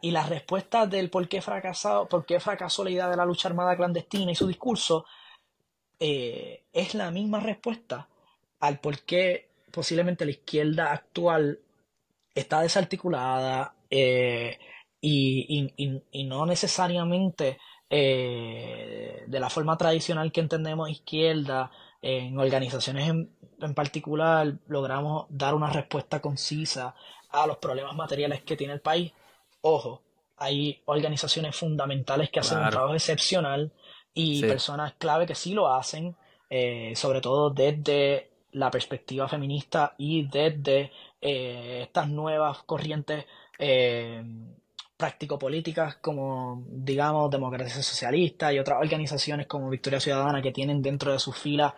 Y, la, respuesta del por qué, fracasado, por qué fracasó la idea de la lucha armada clandestina y su discurso eh, es la misma respuesta al por qué posiblemente la izquierda actual está desarticulada eh, y, no necesariamente eh, de la forma tradicional que entendemos izquierda en organizaciones en particular logramos dar una respuesta concisa a los problemas materiales que tiene el país. Ojo, hay organizaciones fundamentales que hacen un trabajo excepcional y personas clave que sí lo hacen, eh, sobre todo desde la perspectiva feminista y desde eh, estas nuevas corrientes eh, práctico-políticas como, digamos, Democracia Socialista y otras organizaciones como Victoria Ciudadana que tienen dentro de sus filas,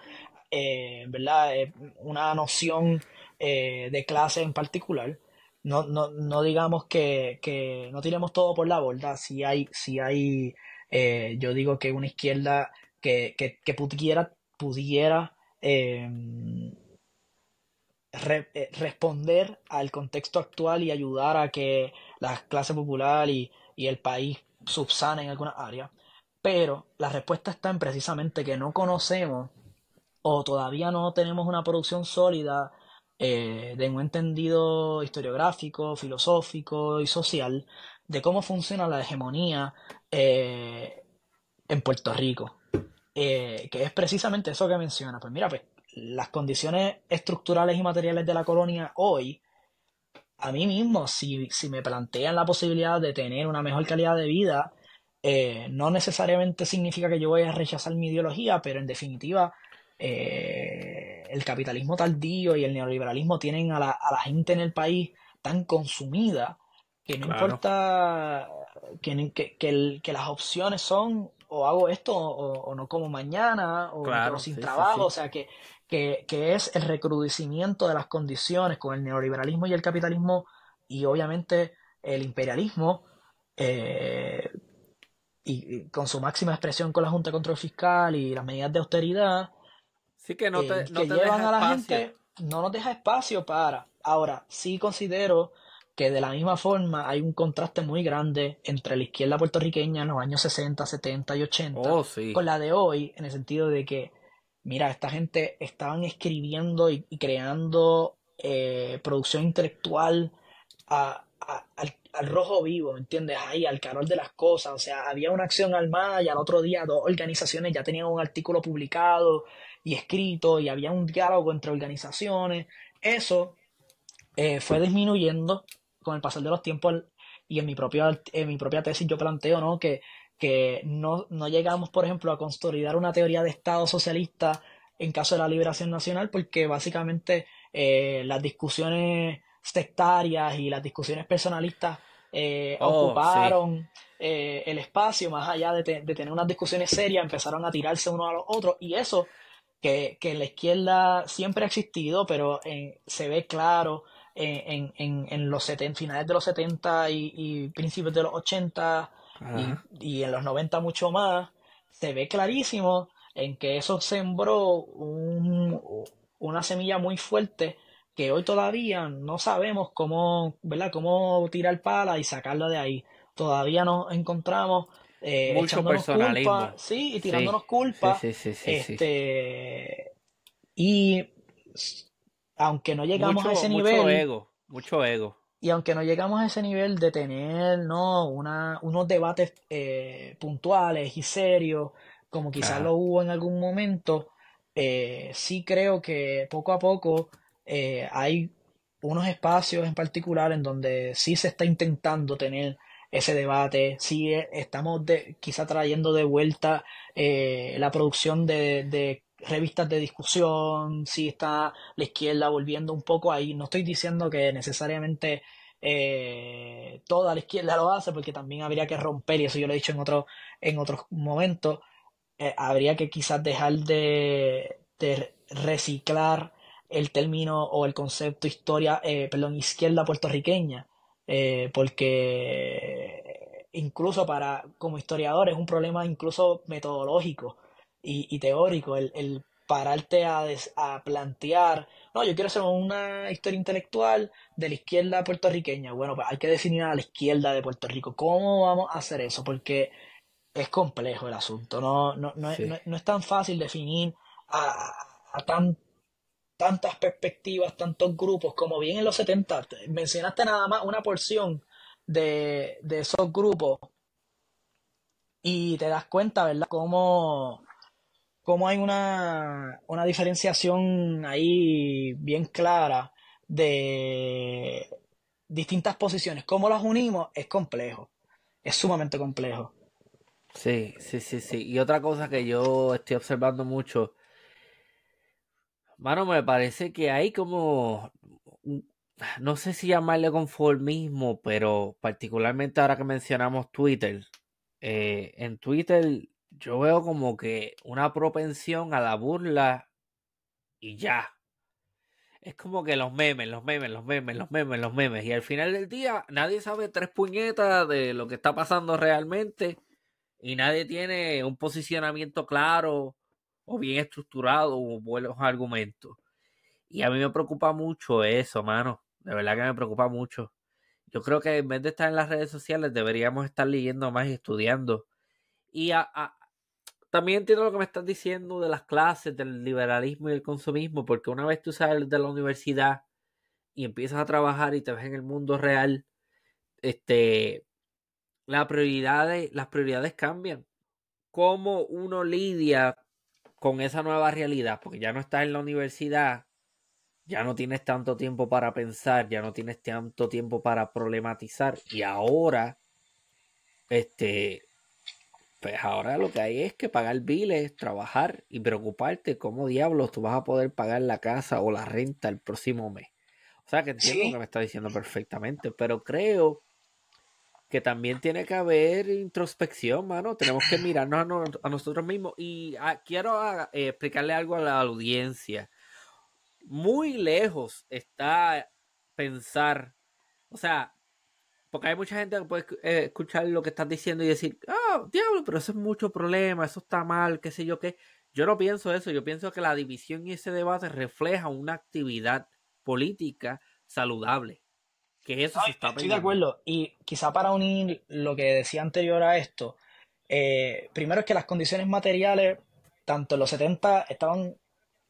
¿verdad?, una noción de clase en particular no, no, no digamos que, no tiremos todo por la borda. Si hay, si hay eh, yo digo que una izquierda que, pudiera, pudiera em, eh, responder al contexto actual y ayudar a que la clase popular y, el país subsanen en algunas áreas. Pero la respuesta está en precisamente que no conocemos o todavía no tenemos una producción sólida de eh, un entendido historiográfico, filosófico y social de cómo funciona la hegemonía eh, en Puerto Rico, eh, que es precisamente eso que menciona. Pues mira, pues las condiciones estructurales y materiales de la colonia hoy, a mí mismo, si, me plantean la posibilidad de tener una mejor calidad de vida, no necesariamente significa que yo voy a rechazar mi ideología, pero en definitiva, el capitalismo tardío y el neoliberalismo tienen a la, gente en el país tan consumida que no importa que, que, que, las opciones son o hago esto o, no como mañana o sin trabajo, o sea que, es el recrudecimiento de las condiciones con el neoliberalismo y el capitalismo y obviamente el imperialismo eh, y, y, con su máxima expresión con la Junta de Control Fiscal y las medidas de austeridad Sí que no te, llevan a la gente, no nos deja espacio para. Ahora, sí considero que de la misma forma hay un contraste muy grande entre la izquierda puertorriqueña en los años 60, 70 y 80 con la de hoy, en el sentido de que, mira, esta gente estaban escribiendo y, creando eh, producción intelectual al, al, rojo vivo, ¿me entiendes? Ahí, al calor de las cosas. O sea, había una acción armada y al otro día dos organizaciones ya tenían un artículo publicado y escrito y había un diálogo entre organizaciones. Eso eh, fue disminuyendo con el pasar de los tiempos y en mi propia, en mi propia tesis yo planteo ¿no? que, que no, no llegamos, por ejemplo, a consolidar una teoría de Estado socialista en caso de la liberación nacional porque básicamente eh, las discusiones sectarias y las discusiones personalistas eh, oh, ocuparon el espacio, más allá de, de, tener unas discusiones serias, empezaron a tirarse uno a los otros y eso que, la izquierda siempre ha existido, pero se ve claro en, en, en los finales de los 70 y, principios de los 80 y, en los 90 mucho más, se ve clarísimo en que eso sembró un, una semilla muy fuerte que hoy todavía no sabemos cómo, ¿verdad? cómo tirar pala y sacarla de ahí. Todavía no encontramos eh, mucho personalismo. sí, y tirándonos culpa. este, Y aunque no llegamos a ese nivel. Mucho ego, mucho ego. Y aunque no llegamos a ese nivel de tener unos debates eh, puntuales y serios, como quizás lo hubo en algún momento, eh, sí creo que poco a poco hay unos espacios en particular en donde sí se está intentando tener ese debate, si e, estamos de, quizá trayendo de vuelta eh, la producción de, revistas de discusión, si está la izquierda volviendo un poco ahí. No estoy diciendo que necesariamente eh, toda la izquierda lo hace, porque también habría que romper, y eso yo lo he dicho en, otro, en otros momentos, eh, habría que quizás dejar de, reciclar el término o el concepto historia, perdón, izquierda puertorriqueña, porque incluso para, como historiador, es un problema incluso metodológico y, teórico, el, el pararte a, plantear, no, yo quiero hacer una historia intelectual de la izquierda puertorriqueña. Bueno, pues hay que definir a la izquierda de Puerto Rico. ¿Cómo vamos a hacer eso? Porque es complejo el asunto, no, no, no, no, es tan fácil definir a, tantas perspectivas, tantos grupos, como bien en los 70. Mencionaste nada más una porción de, esos grupos y te das cuenta, ¿verdad? Cómo, cómo hay una, una diferenciación ahí bien clara de distintas posiciones. Cómo las unimos es complejo, es sumamente complejo. Sí, sí, sí, sí. Y otra cosa que yo estoy observando mucho, mano, me parece que hay como no sé si llamarle conformismo, pero particularmente ahora que mencionamos Twitter, eh, en Twitter yo veo como que una propensión a la burla y ya. Es como que los memes, los memes, los memes, los memes, los memes. Y al final del día nadie sabe tres puñetas de lo que está pasando realmente y nadie tiene un posicionamiento claro o bien estructurado o buenos argumentos. Y a mí me preocupa mucho eso, mano. De verdad que me preocupa mucho. Yo creo que en vez de estar en las redes sociales, deberíamos estar leyendo más y estudiando. Y también entiendo lo que me estás diciendo de las clases, del liberalismo y el consumismo, porque una vez tú sales de la universidad y empiezas a trabajar y te ves en el mundo real, este, las prioridades, las prioridades cambian. ¿Cómo uno lidia con esa nueva realidad? Porque ya no estás en la universidad ya no tienes tanto tiempo para pensar, ya no tienes tanto tiempo para problematizar. Y ahora, este, pues ahora lo que hay es que pagar biles, trabajar y preocuparte cómo diablos tú vas a poder pagar la casa o la renta el próximo mes. O sea que entiendo lo que me está diciendo perfectamente, pero creo que también tiene que haber introspección, mano. Tenemos que mirarnos a, nosotros mismos. Y ah, quiero ah, eh, explicarle algo a la audiencia muy lejos está pensar, o sea, porque hay mucha gente que puede eh, escuchar lo que estás diciendo y decir, ah, diablo, pero eso es mucho problema, eso está mal, qué sé yo qué. Yo no pienso eso, yo pienso que la división y ese debate refleja una actividad política saludable. Que eso está Estoy de acuerdo, y quizá para unir lo que decía anterior a esto, eh, primero es que las condiciones materiales, tanto en los 70 estaban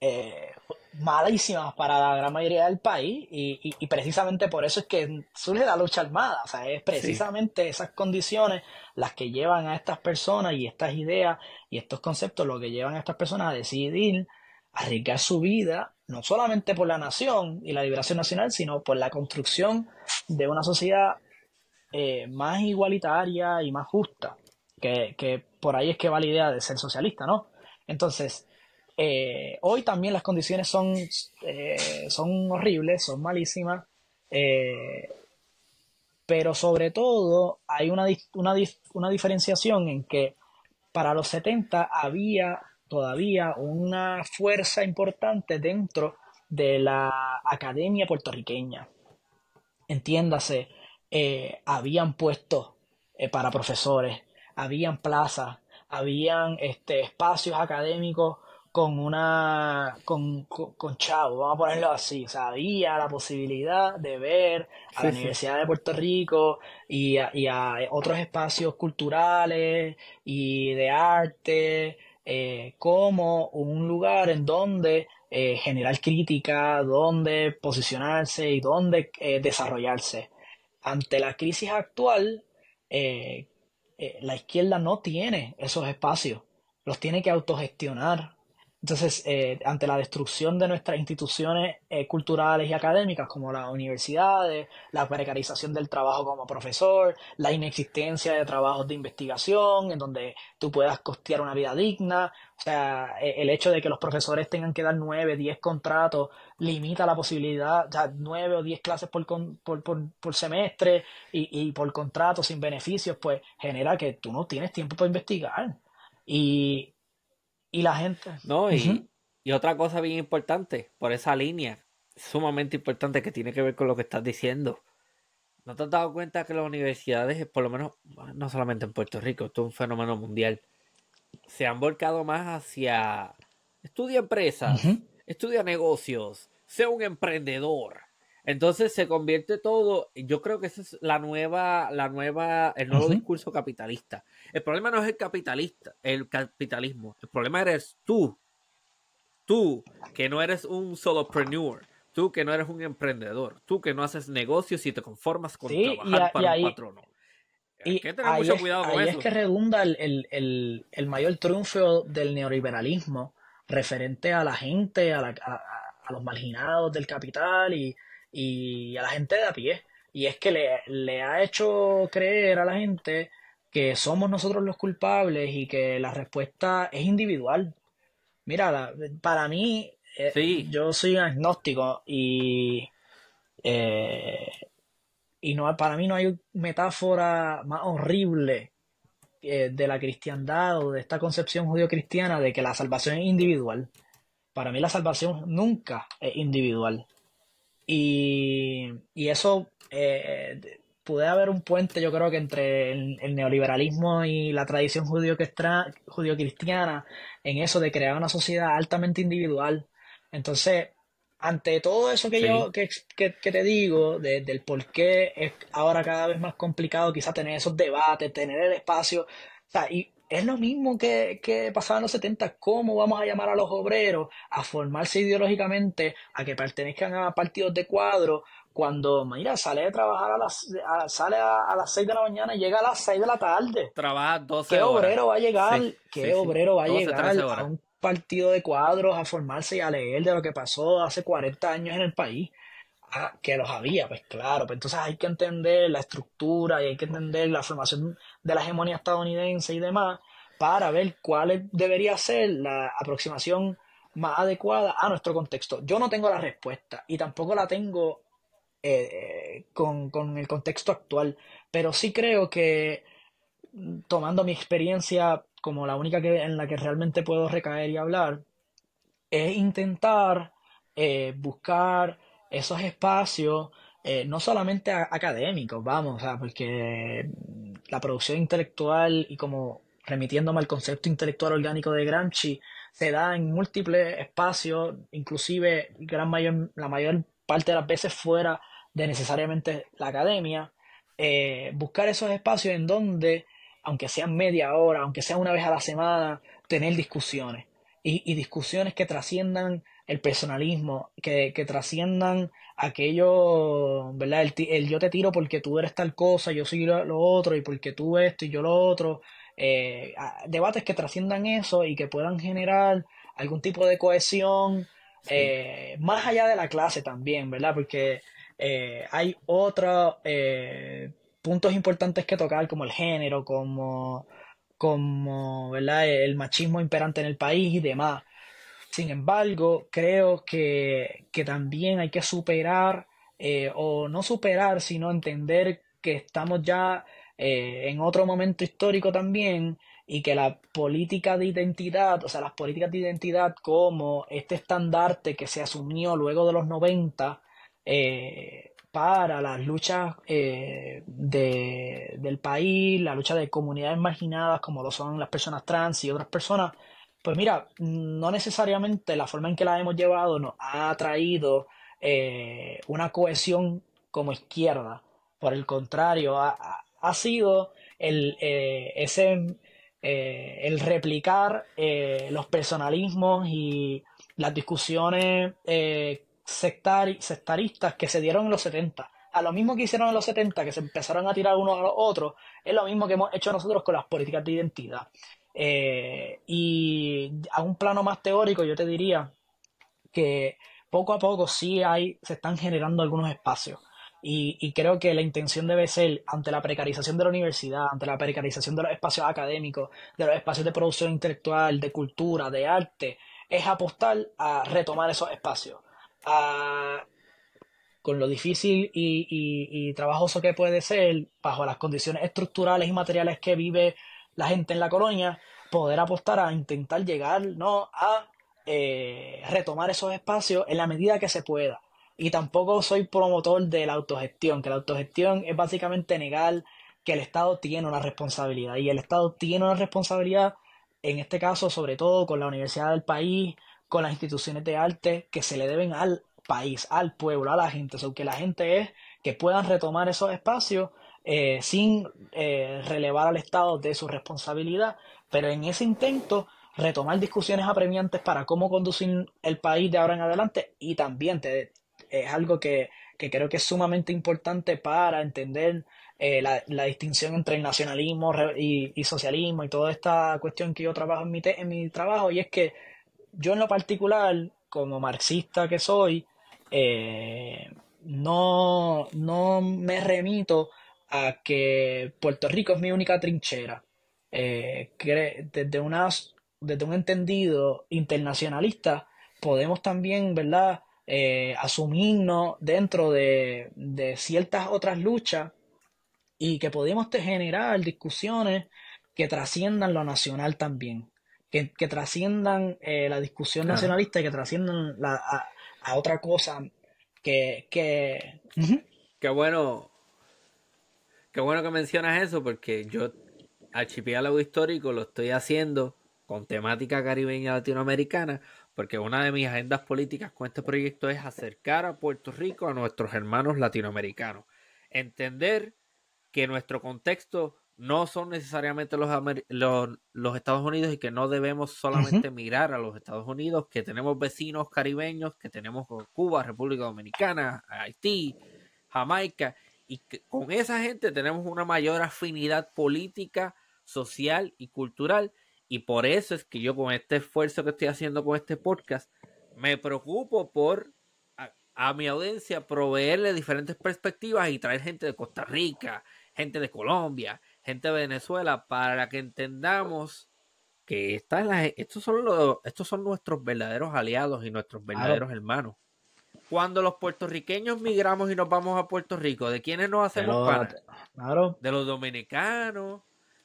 eh, malísimas para la gran mayoría del país y, precisamente por eso es que surge la lucha armada, o sea, es precisamente esas condiciones las que llevan a estas personas y estas ideas y estos conceptos lo que llevan a estas personas a decidir arriesgar su vida, no solamente por la nación y la liberación nacional, sino por la construcción de una sociedad eh, más igualitaria y más justa, que, que por ahí es que va la idea de ser socialista, ¿no? Entonces, eh, hoy también las condiciones son, eh, son horribles, son malísimas, eh, pero sobre todo hay una, diferenciación en que para los 70 había todavía una fuerza importante dentro de la academia puertorriqueña. Entiéndase, habían puestos para profesores, habían plazas, habían este, espacios académicos con una con, Chavo, vamos a ponerlo así, o sea, había la posibilidad de ver a la Universidad de Puerto Rico y a, y a, otros espacios culturales y de arte eh, como un lugar en donde eh, generar crítica, donde posicionarse y donde eh, desarrollarse. Ante la crisis actual, la izquierda no tiene esos espacios, los tiene que autogestionar entonces, eh, ante la destrucción de nuestras instituciones eh, culturales y académicas, como las universidades, la precarización del trabajo como profesor, la inexistencia de trabajos de investigación en donde tú puedas costear una vida digna, o sea, e, el hecho de que los profesores tengan que dar nueve, diez contratos limita la posibilidad, o sea, nueve o diez clases por, por, semestre y, y por contrato sin beneficios, pues genera que tú no tienes tiempo para investigar. Y y la gente. No, y, otra cosa bien importante, por esa línea, sumamente importante que tiene que ver con lo que estás diciendo. ¿No te has dado cuenta que las universidades, por lo menos, no solamente en Puerto Rico, esto es un fenómeno mundial, se han volcado más hacia estudia empresas, estudia negocios, sea un emprendedor, entonces se convierte todo, yo creo que esa es la nueva, la nueva, el nuevo discurso capitalista. El problema no es el capitalista, el capitalismo. El problema eres tú. Tú, que no eres un solopreneur, tú que no eres un emprendedor, tú que no haces negocios y te conformas con trabajar para un patrono. Hay que tener mucho cuidado con ahí es que redunda el, el, mayor triunfo del neoliberalismo referente a la gente, a los marginados del capital y y a la gente de a pie. Y es que le, le ha hecho creer a la gente que somos nosotros los culpables y que la respuesta es individual. Mira, para mí, eh, yo soy agnóstico y, eh, y no, para mí no hay metáfora más horrible eh, de la cristiandad o de esta concepción judío cristiana de que la salvación es individual. Para mí la salvación nunca es individual. Y, eso eh, pude haber un puente, yo creo que entre el, neoliberalismo y la tradición judío-cristiana, en eso de crear una sociedad altamente individual. Entonces, ante todo eso que yo que, que, te digo, del por qué es ahora cada vez más complicado quizás tener esos debates, tener el espacio, o sea, es lo mismo que, que, pasaba en los 70. ¿Cómo vamos a llamar a los obreros a formarse ideológicamente, a que pertenezcan a partidos de cuadro, cuando, mira, sale de trabajar a las, sale a, las 6 de la mañana y llega a las 6 de la tarde? Trabaja 12 ¿Qué obrero va a llegar? ¿Qué obrero va a llegar a un partido de cuadros a formarse y a leer de lo que pasó hace 40 años en el país? Ah, que los había, pues claro, pero pues entonces hay que entender la estructura y hay que entender la formación de la hegemonía estadounidense y demás, para ver cuál debería ser la aproximación más adecuada a nuestro contexto. Yo no tengo la respuesta y tampoco la tengo eh, eh, con, el contexto actual, pero sí creo que tomando mi experiencia como la única que, en la que realmente puedo recaer y hablar, es intentar eh, buscar esos espacios, no solamente académicos, vamos, porque la producción intelectual y como remitiéndome al concepto intelectual orgánico de Gramsci, se da en múltiples espacios, inclusive gran mayor, la mayor parte de las veces fuera de necesariamente la academia, eh, buscar esos espacios en donde, aunque sean media hora, aunque sea una vez a la semana, tener discusiones y, discusiones que trasciendan el personalismo, que trasciendan aquello, ¿verdad? El, yo te tiro porque tú eres tal cosa, yo soy lo, otro, y porque tú esto y yo lo otro. Eh, debates que trasciendan eso y que puedan generar algún tipo de cohesión eh, más allá de la clase también, ¿verdad? Porque eh, hay otros puntos importantes que tocar, como el género, como, como ¿verdad? el machismo imperante en el país y demás. Sin embargo, creo que, que también hay que superar, eh, o no superar, sino entender que estamos ya eh, en otro momento histórico también y que la política de identidad, o sea, las políticas de identidad como este estandarte que se asumió luego de los 90 eh, para las luchas del país, la lucha de comunidades marginadas como lo son las personas trans y otras personas, pues mira, no necesariamente la forma en que la hemos llevado nos ha traído eh, una cohesión como izquierda. Por el contrario, ha, sido el, eh, ese, eh, el replicar los personalismos y las discusiones sectaristas que se dieron en los 70 a lo mismo que hicieron en los 70, que se empezaron a tirar unos a los otros, es lo mismo que hemos hecho nosotros con las políticas de identidad. Eh, y a un plano más teórico, yo te diría que poco a poco sí hay, se están generando algunos espacios. Y, creo que la intención debe ser, ante la precarización de la universidad, ante la precarización de los espacios académicos, de los espacios de producción intelectual, de cultura, de arte, es apostar a retomar esos espacios. con lo difícil y trabajoso que puede ser, bajo las condiciones estructurales y materiales que vive la gente en la colonia poder apostar a intentar llegar, ¿no? A eh, retomar esos espacios en la medida que se pueda. Y tampoco soy promotor de la autogestión, que la autogestión es básicamente negar que el Estado tiene una responsabilidad. Y el Estado tiene una responsabilidad, en este caso, sobre todo con la universidad del país, con las instituciones de arte que se le deben al país, al pueblo, a la gente. O que la gente es que puedan retomar esos espacios eh, sin eh, relevar al Estado de su responsabilidad, pero en ese intento retomar discusiones apremiantes para cómo conducir el país de ahora en adelante y también es algo que, creo que es sumamente importante para entender eh, la, distinción entre nacionalismo y, socialismo y toda esta cuestión que yo trabajo en mi, trabajo y es que yo en lo particular, como marxista que soy, no, no me remito a que Puerto Rico es mi única trinchera. que eh, desde, un entendido internacionalista podemos también, ¿verdad? Eh, asumirnos dentro de, ciertas otras luchas y que podemos generar discusiones que trasciendan lo nacional también, que, trasciendan eh, la discusión nacionalista y que trasciendan a, otra cosa que... que... bueno, Qué bueno que mencionas eso porque yo archipiélago histórico lo estoy haciendo con temática caribeña latinoamericana porque una de mis agendas políticas con este proyecto es acercar a Puerto Rico a nuestros hermanos latinoamericanos. Entender que nuestro contexto no son necesariamente los, Estados Unidos y que no debemos solamente mirar a los Estados Unidos, que tenemos vecinos caribeños, que tenemos Cuba, República Dominicana, Haití, Jamaica, y con esa gente tenemos una mayor afinidad política, social y cultural. Y por eso es que yo con este esfuerzo que estoy haciendo con este podcast, me preocupo por a, mi audiencia proveerle diferentes perspectivas y traer gente de Costa Rica, gente de Colombia, gente de Venezuela, para que entendamos que estas estos, son estos son nuestros verdaderos aliados y nuestros verdaderos hermanos cuando los puertorriqueños migramos y nos vamos a Puerto Rico, ¿de quiénes nos hacemos parte? Claro. De los dominicanos,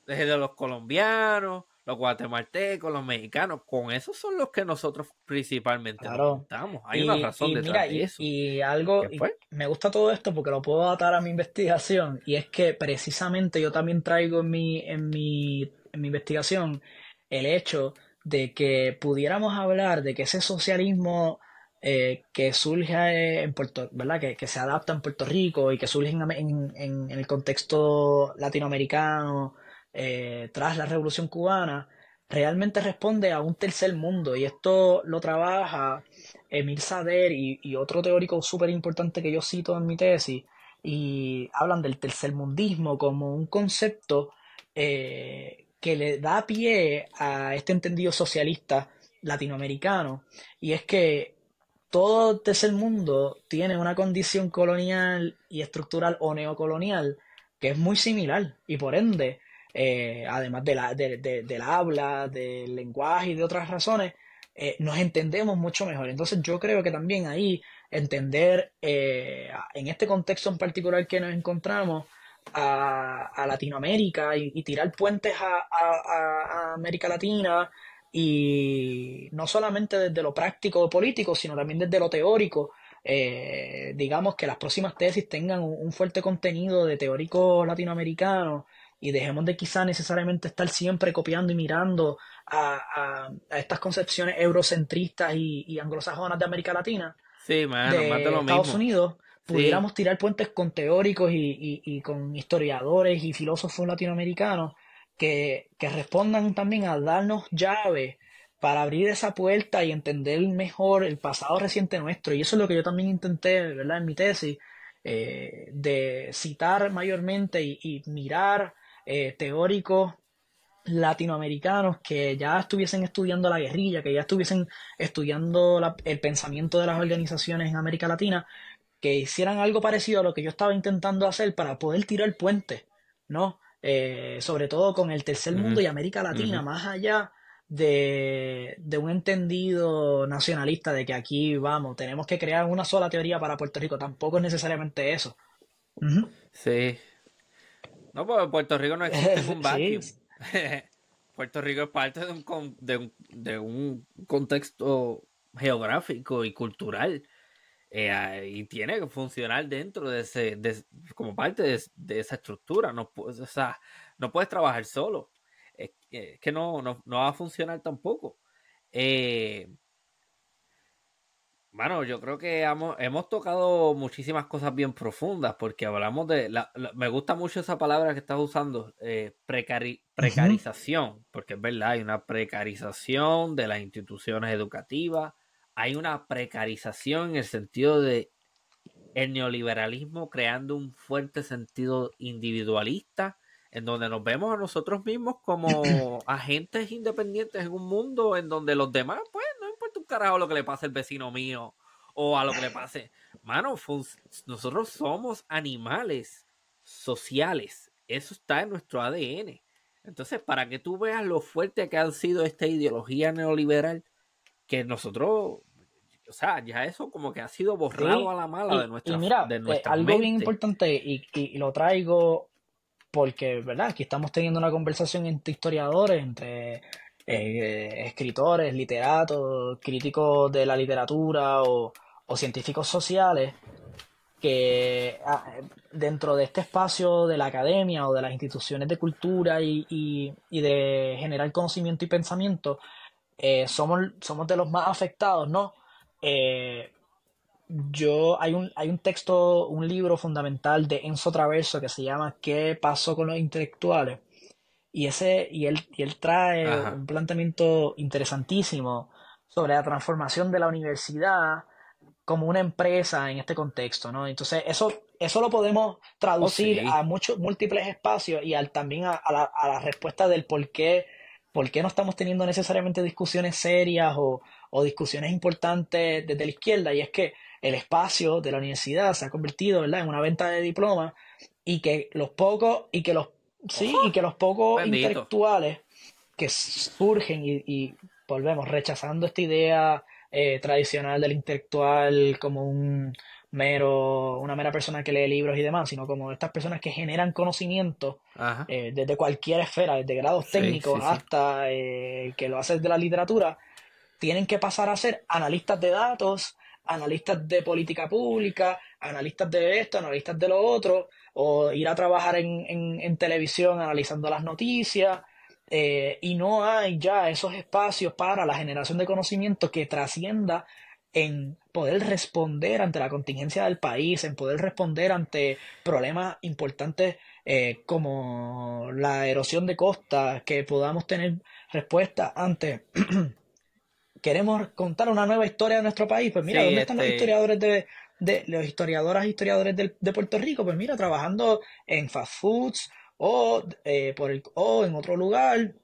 de los colombianos, los guatemaltecos, los mexicanos, con esos son los que nosotros principalmente estamos. Hay una razón detrás de eso. Y, algo, me gusta todo esto porque lo puedo atar a mi investigación y es que precisamente yo también traigo en mi, en en mi investigación el hecho de que pudiéramos hablar de que ese socialismo eh, que surge eh, en Puerto, ¿verdad? Que, se adapta en Puerto Rico y que surge en, el contexto latinoamericano eh, tras la Revolución Cubana, realmente responde a un tercer mundo. Y esto lo trabaja Emil Sader y, otro teórico súper importante que yo cito en mi tesis. Y hablan del tercermundismo como un concepto que le da pie a este entendido socialista latinoamericano. Y es que todo tercer mundo tiene una condición colonial y estructural o neocolonial que es muy similar y por ende, eh, además de la, del habla, del lenguaje y de otras razones, eh, nos entendemos mucho mejor. Entonces yo creo que también ahí entender eh, en este contexto en particular que nos encontramos a, Latinoamérica y, tirar puentes a América Latina, y no solamente desde lo práctico o político, sino también desde lo teórico. Eh, digamos que las próximas tesis tengan un, fuerte contenido de teórico latinoamericano y dejemos de quizá necesariamente estar siempre copiando y mirando a, estas concepciones eurocentristas y, anglosajonas de América Latina, sí, de Estados Unidos, pudiéramos tirar puentes con teóricos y con historiadores y filósofos latinoamericanos que, respondan también a darnos llaves para abrir esa puerta y entender mejor el pasado reciente nuestro. Y eso es lo que yo también intenté, ¿verdad? En mi tesis, eh, de citar mayormente y, mirar eh, teóricos latinoamericanos que ya estuviesen estudiando la guerrilla, que ya estuviesen estudiando el pensamiento de las organizaciones en América Latina, que hicieran algo parecido a lo que yo estaba intentando hacer para poder tirar el puente, ¿no? Eh, sobre todo con el tercer mundo y América Latina, más allá de, un entendido nacionalista de que aquí vamos, tenemos que crear una sola teoría para Puerto Rico, tampoco es necesariamente eso. Sí. No, porque Puerto Rico no existe un vacío Puerto Rico es parte de un, de un, de un contexto geográfico y cultural eh, ah, y tiene que funcionar dentro de ese, como parte de, esa estructura. No, no puedes trabajar solo. Es, que no, no, va a funcionar tampoco. bueno, eh, yo creo que hemos, tocado muchísimas cosas bien profundas porque hablamos de... me gusta mucho esa palabra que estás usando, eh, precarización, porque es verdad, hay una precarización de las instituciones educativas, hay una precarización en el sentido de el neoliberalismo creando un fuerte sentido individualista en donde nos vemos a nosotros mismos como agentes independientes en un mundo en donde los demás, pues, no importa un carajo lo que le pase al vecino mío o a lo que le pase. Mano, nosotros somos animales sociales. Eso está en nuestro ADN. Entonces, para que tú veas lo fuerte que ha sido esta ideología neoliberal, que nosotros, o sea, ya eso como que ha sido borrado a la mala de nuestra, y mira, eh, Algo bien importante y, lo traigo porque, ¿verdad? Aquí estamos teniendo una conversación entre historiadores, entre eh, escritores, literatos, críticos de la literatura o, o científicos sociales que ah, eh, dentro de este espacio de la academia o de las instituciones de cultura y, y, de generar conocimiento y pensamiento, eh, somos, somos de los más afectados, ¿no? Eh, yo, hay un, hay un texto, un libro fundamental de Enzo Traverso que se llama ¿Qué pasó con los intelectuales? Y, ese, y, él, y él trae un planteamiento interesantísimo sobre la transformación de la universidad como una empresa en este contexto, ¿no? Entonces, eso, eso lo podemos traducir oh, a muchos múltiples espacios y al, también a, la, a, la, respuesta del por qué ¿por qué no estamos teniendo necesariamente discusiones serias o, discusiones importantes desde la izquierda? Y es que el espacio de la universidad se ha convertido ¿verdad? en una venta de diplomas y que los pocos, y que los sí, y que los pocos intelectuales que surgen y, volvemos rechazando esta idea eh, tradicional del intelectual como un mero, una mera persona que lee libros y demás, sino como estas personas que generan conocimiento eh, desde cualquier esfera, desde grados técnicos hasta eh, que lo haces de la literatura, tienen que pasar a ser analistas de datos, analistas de política pública, analistas de esto, analistas de lo otro, o ir a trabajar en, televisión analizando las noticias. Eh, y no hay ya esos espacios para la generación de conocimiento que trascienda en poder responder ante la contingencia del país, en poder responder ante problemas importantes eh, como la erosión de costas, que podamos tener respuesta ante... Queremos contar una nueva historia de nuestro país. Pues mira, ¿dónde están los este historiadores de, los historiadoras historiadores de, de, Puerto Rico, pues mira, trabajando en fast foods o, eh, por o en otro lugar,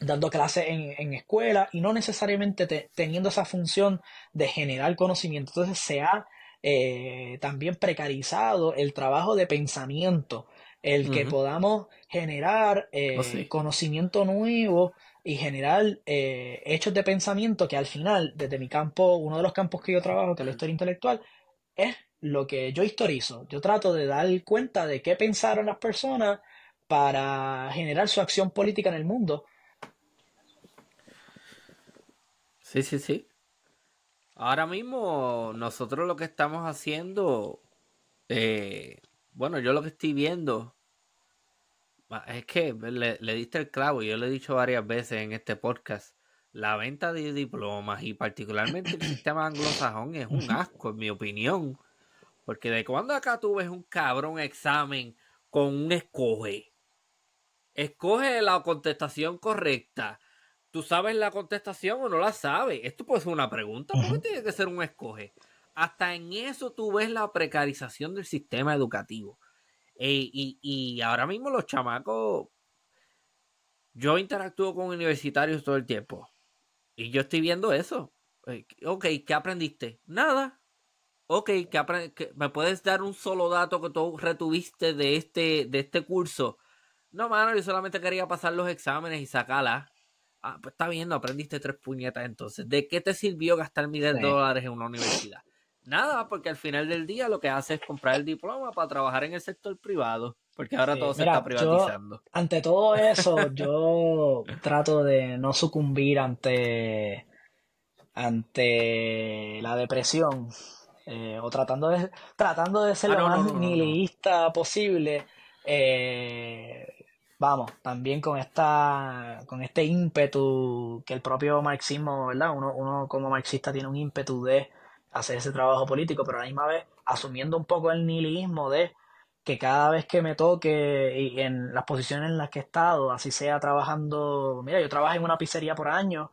dando clases en, en, escuela y no necesariamente teniendo esa función de generar conocimiento. Entonces se ha eh, también precarizado el trabajo de pensamiento, el que podamos generar eh, oh, conocimiento nuevo y generar eh, hechos de pensamiento que al final, desde mi campo, uno de los campos que yo trabajo, que es la historia intelectual, es lo que yo historizo. Yo trato de dar cuenta de qué pensaron las personas para generar su acción política en el mundo Sí, sí, sí. Ahora mismo nosotros lo que estamos haciendo, eh, bueno, yo lo que estoy viendo ah, es que le, diste el clavo, yo lo he dicho varias veces en este podcast, la venta de diplomas y particularmente el sistema anglosajón es un asco, en mi opinión. Porque de cuando acá tú ves un cabrón examen con un escoge, escoge la contestación correcta ¿Tú sabes la contestación o no la sabes? Esto puede ser una pregunta, ¿por tiene que ser un escoge? Hasta en eso tú ves la precarización del sistema educativo. y, y ahora mismo los chamacos, yo interactúo con universitarios todo el tiempo. Y yo estoy viendo eso. Ok, ¿qué aprendiste? Nada. Ok, ¿me puedes dar un solo dato que tú retuviste de este, de este curso? No, mano, yo solamente quería pasar los exámenes y sacarla. Ah, pues está bien, aprendiste tres puñetas entonces. ¿De qué te sirvió gastar miles de dólares en una universidad? Nada, porque al final del día lo que hace es comprar el diploma para trabajar en el sector privado, porque ahora todo se está privatizando. ante todo eso, yo trato de no sucumbir ante, ante la depresión. Eh, o tratando de, tratando de ser ah, lo más nihilista posible, eh, vamos, también con esta, con este ímpetu que el propio marxismo, ¿verdad? Uno, uno como marxista tiene un ímpetu de hacer ese trabajo político, pero a la misma vez asumiendo un poco el nihilismo de que cada vez que me toque y en las posiciones en las que he estado, así sea trabajando, mira, yo trabajé en una pizzería por años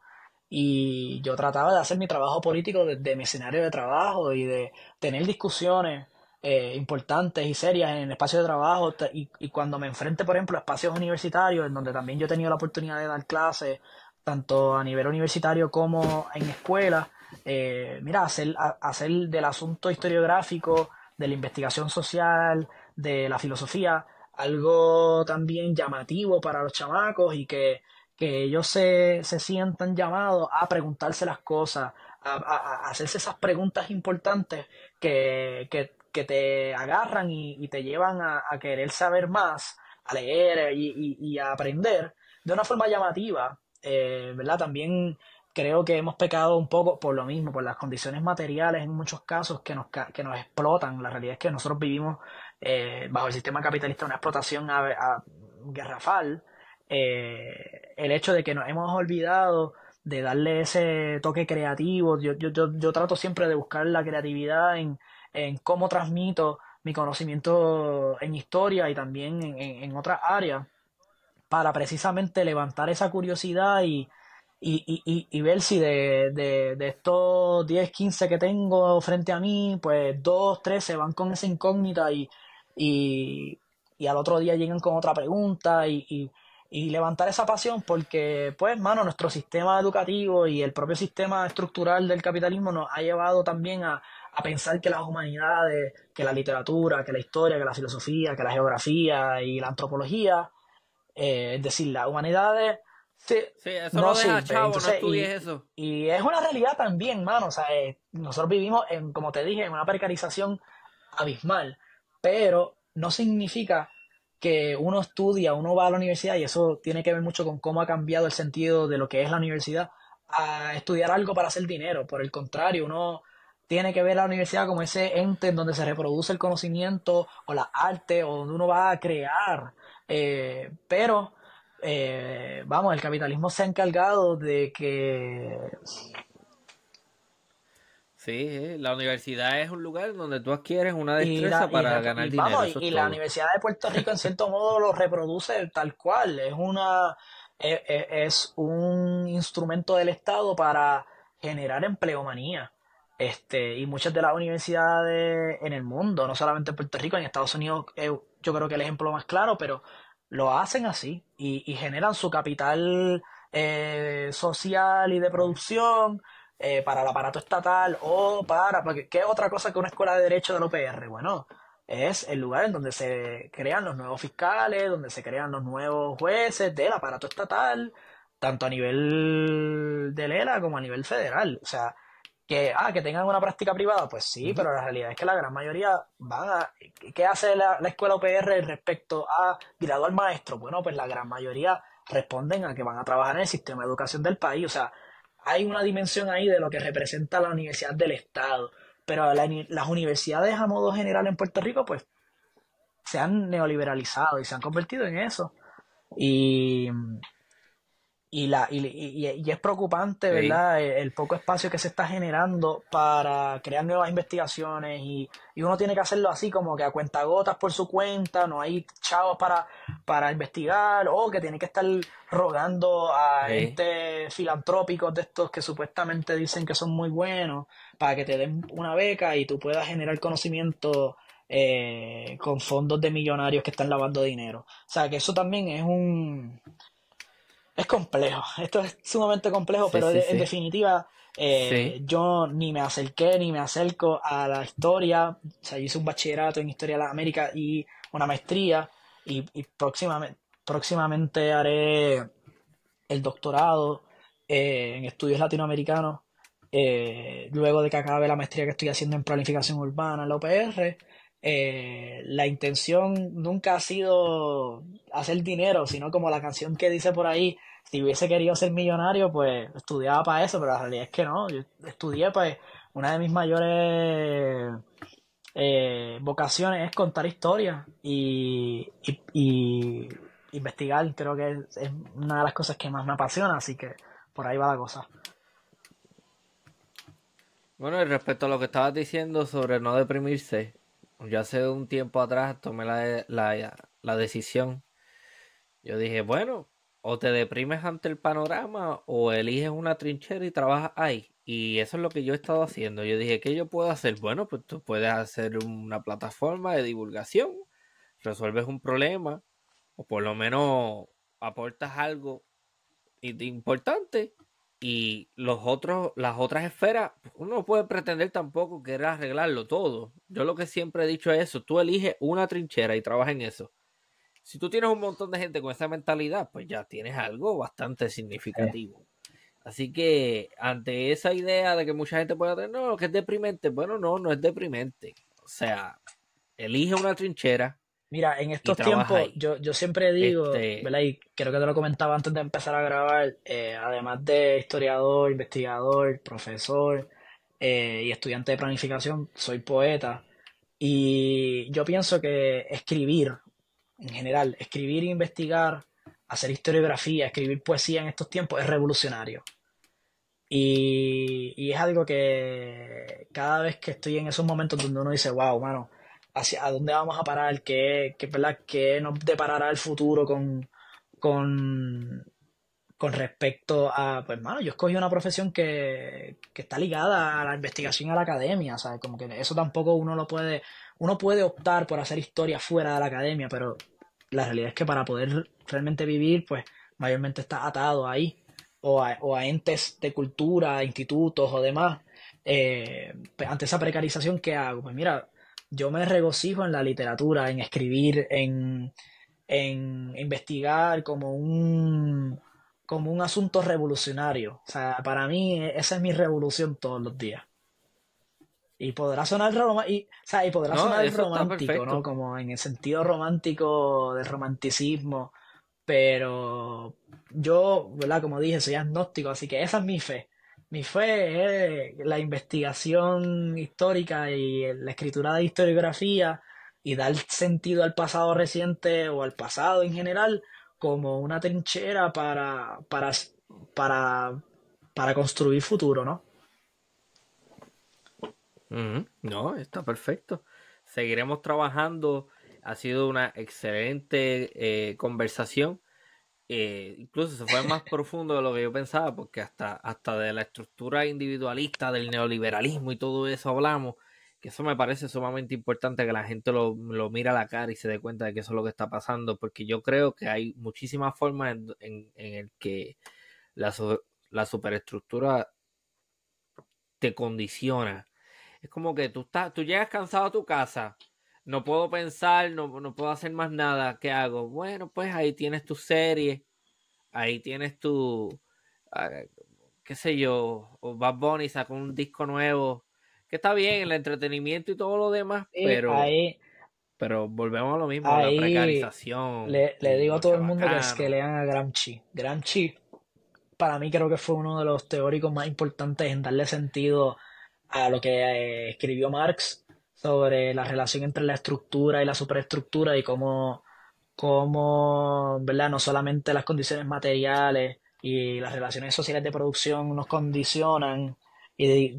y yo trataba de hacer mi trabajo político desde mi escenario de trabajo y de tener discusiones eh, importantes y serias en el espacio de trabajo y, y, cuando me enfrente, por ejemplo, a espacios universitarios, en donde también yo he tenido la oportunidad de dar clases, tanto a nivel universitario como en escuela, eh, mira, hacer, hacer del asunto historiográfico, de la investigación social, de la filosofía, algo también llamativo para los chamacos y que, ellos se, sientan llamados a preguntarse las cosas, a, hacerse esas preguntas importantes que, que, que te agarran y, te llevan a, querer saber más, a leer y, a aprender de una forma llamativa, eh, ¿verdad? También creo que hemos pecado un poco por lo mismo, por las condiciones materiales en muchos casos que nos, que nos explotan. La realidad es que nosotros vivimos eh, bajo el sistema capitalista una explotación a, garrafal. Eh, el hecho de que nos hemos olvidado de darle ese toque creativo, yo, yo trato siempre de buscar la creatividad en, en cómo transmito mi conocimiento en historia y también en, otras áreas para precisamente levantar esa curiosidad y, y, ver si de, estos 10, 15 que tengo frente a mí, pues dos tres se van con esa incógnita y, al otro día llegan con otra pregunta y, y levantar esa pasión porque, pues, mano, nuestro sistema educativo y el propio sistema estructural del capitalismo nos ha llevado también a, a pensar que las humanidades, que la literatura, que la historia, que la filosofía, que la geografía y la antropología, eh, es decir, las humanidades... Sí, no, lo Chavo, y, eso. Y es una realidad también, mano. O sea, eh, nosotros vivimos, en, como te dije, en una precarización abismal, pero no significa que uno estudia, uno va a la universidad, y eso tiene que ver mucho con cómo ha cambiado el sentido de lo que es la universidad, a estudiar algo para hacer dinero. Por el contrario, uno tiene que ver la universidad como ese ente en donde se reproduce el conocimiento o la arte o donde uno va a crear. Eh, pero, eh, vamos, el capitalismo se ha encargado de que... Sí, eh, la universidad es un lugar donde tú adquieres una destreza para ganar dinero. y, la Universidad de Puerto Rico en cierto modo lo reproduce tal cual. Es una e, e, es un instrumento del Estado para generar empleomanía. Este, y muchas de las universidades en el mundo, no solamente en Puerto Rico, en Estados Unidos eh, yo creo que el ejemplo más claro, pero lo hacen así y, generan su capital eh, social y de producción eh, para el aparato estatal o para, porque, ¿qué otra cosa que una escuela de derecho de la OPR? Bueno, es el lugar en donde se crean los nuevos fiscales, donde se crean los nuevos jueces del aparato estatal, tanto a nivel del ELA como a nivel federal. O sea, que, ah, que tengan una práctica privada, pues sí, pero la realidad es que la gran mayoría van a... ¿Qué hace la, escuela OPR respecto a graduar al maestro? Bueno, pues la gran mayoría responden a que van a trabajar en el sistema de educación del país, o sea, hay una dimensión ahí de lo que representa la universidad del Estado, pero las universidades a modo general en Puerto Rico, pues, se han neoliberalizado y se han convertido en eso. Y y, la, y, es preocupante, ¿verdad? El, poco espacio que se está generando para crear nuevas investigaciones y, y uno tiene que hacerlo así como que a cuentagotas por su cuenta, no hay chavos para, para investigar o que tiene que estar rogando a este filantrópicos de estos que supuestamente dicen que son muy buenos para que te den una beca y tú puedas generar conocimiento eh, con fondos de millonarios que están lavando dinero. O sea, que eso también es un es complejo, esto es sumamente complejo, pero en definitiva eh, yo ni me acerqué ni me acerco a la historia, o sea, hice un bachillerato en Historia de la América y una maestría y, próximamente, próximamente, haré el doctorado eh, en estudios latinoamericanos, eh, luego de que acabe la maestría que estoy haciendo en planificación urbana en la UPR eh, la intención nunca ha sido hacer dinero, sino como la canción que dice por ahí, si hubiese querido ser millonario, pues estudiaba para eso, pero la realidad es que no, yo estudié pues una de mis mayores eh, vocaciones es contar historias y, investigar, creo que es, es una de las cosas que más me apasiona, así que por ahí va la cosa. Bueno, y respecto a lo que estabas diciendo sobre no deprimirse, yo hace un tiempo atrás tomé la, la decisión. Yo dije, bueno, o te deprimes ante el panorama o eliges una trinchera y trabajas ahí. Y eso es lo que yo he estado haciendo. Yo dije, ¿qué yo puedo hacer? Bueno, pues tú puedes hacer una plataforma de divulgación, resuelves un problema, o por lo menos aportas algo importante y los otros, las otras esferas, uno no puede pretender tampoco querer arreglarlo todo. Yo lo que siempre he dicho es eso, tú eliges una trinchera y trabaja en eso. Si tú tienes un montón de gente con esa mentalidad, pues ya tienes algo bastante significativo. Así que ante esa idea de que mucha gente puede tener, no, que es deprimente, bueno, no, no es deprimente. O sea, elige una trinchera, Mira, en estos tiempos, yo, siempre digo, este ¿verdad? Y creo que te lo comentaba antes de empezar a grabar, eh, además de historiador, investigador, profesor eh, y estudiante de planificación, soy poeta. Y yo pienso que escribir, en general, escribir e investigar, hacer historiografía, escribir poesía en estos tiempos es revolucionario. Y, y es algo que cada vez que estoy en esos momentos donde uno dice, wow, mano, hacia a dónde vamos a parar, qué, nos deparará el futuro con, con, con respecto a, pues mano, yo escogí una profesión que, está ligada a la investigación a la academia, ¿sabes? Como que eso tampoco uno lo puede, uno puede optar por hacer historia fuera de la academia, pero la realidad es que para poder realmente vivir, pues mayormente está atado ahí, o a, entes de cultura, institutos o demás. Eh, pues, ante esa precarización, que hago? Pues mira, yo me regocijo en la literatura, en escribir, en, en investigar como un, como un asunto revolucionario. O sea, para mí e, esa es mi revolución todos los días. Y podrá sonar, y, podrá romántico, ¿no? Como en el sentido romántico de romanticismo. Pero yo, ¿verdad? Como dije, soy agnóstico, así que esa es mi fe mi fe es la investigación histórica y la escritura de historiografía y dar sentido al pasado reciente o al pasado en general como una trinchera para, para, para, para construir futuro, ¿no? No, está perfecto. Seguiremos trabajando. Ha sido una excelente eh, conversación. Eh, incluso se fue más profundo de lo que yo pensaba, porque hasta, hasta de la estructura individualista, del neoliberalismo y todo eso hablamos, que eso me parece sumamente importante que la gente lo, lo mira a la cara y se dé cuenta de que eso es lo que está pasando, porque yo creo que hay muchísimas formas en, en, el que la, la superestructura te condiciona. Es como que tú, estás, tú llegas cansado a tu casa no puedo pensar, no, puedo hacer más nada, ¿qué hago? Bueno, pues ahí tienes tu serie, ahí tienes tu, ah, qué sé yo, Bad Bunny sacó un disco nuevo, que está bien, el entretenimiento y todo lo demás, pero... Ahí, pero volvemos a lo mismo, la precarización. Le, le digo a todo el mundo que, es que lean a Gramsci. Gramsci, para mí creo que fue uno de los teóricos más importantes en darle sentido a lo que eh, escribió Marx sobre la relación entre la estructura y la superestructura y cómo, cómo No solamente las condiciones materiales y las relaciones sociales de producción nos condicionan y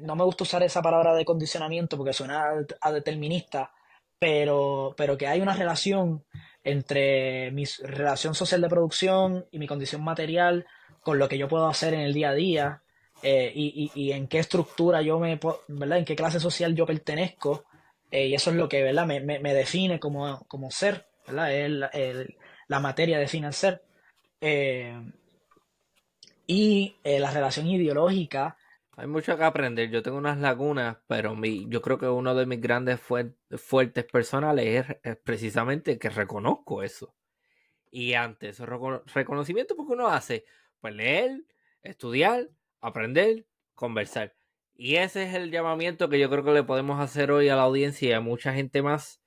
no me gusta usar esa palabra de condicionamiento porque suena a, determinista, pero, pero que hay una relación entre mi relación social de producción y mi condición material con lo que yo puedo hacer en el día a día eh, y, en qué estructura yo me, ¿verdad? En qué clase social yo pertenezco. Eh, y eso es lo que, ¿verdad? Me, define como, ser, ¿verdad? la materia define el ser. Eh, y la relación ideológica. Hay mucho que aprender. Yo tengo unas lagunas, pero yo creo que uno de mis grandes fuertes personales es, precisamente que reconozco eso. Y antes, reconocimiento porque uno hace, pues leer, estudiar, aprender, conversar. Y ese es el llamamiento que yo creo que le podemos hacer hoy a la audiencia y a mucha gente más.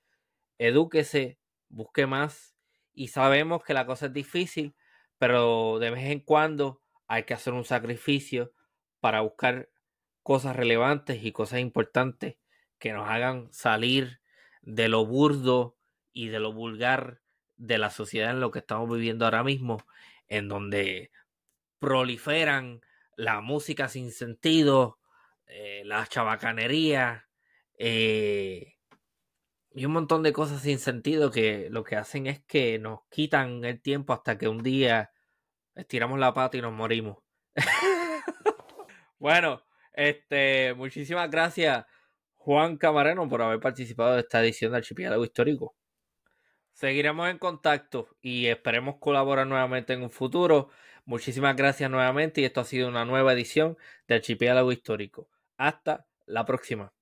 Edúquese, busque más. Y sabemos que la cosa es difícil, pero de vez en cuando hay que hacer un sacrificio para buscar cosas relevantes y cosas importantes que nos hagan salir de lo burdo y de lo vulgar de la sociedad en lo que estamos viviendo ahora mismo, en donde proliferan la música sin sentido, eh, la chabacanería eh, y un montón de cosas sin sentido que lo que hacen es que nos quitan el tiempo hasta que un día estiramos la pata y nos morimos. bueno, este, muchísimas gracias Juan Camareno por haber participado de esta edición de Archipiélago Histórico. Seguiremos en contacto y esperemos colaborar nuevamente en un futuro. Muchísimas gracias nuevamente y esto ha sido una nueva edición del Archipiélago Histórico. Hasta la próxima.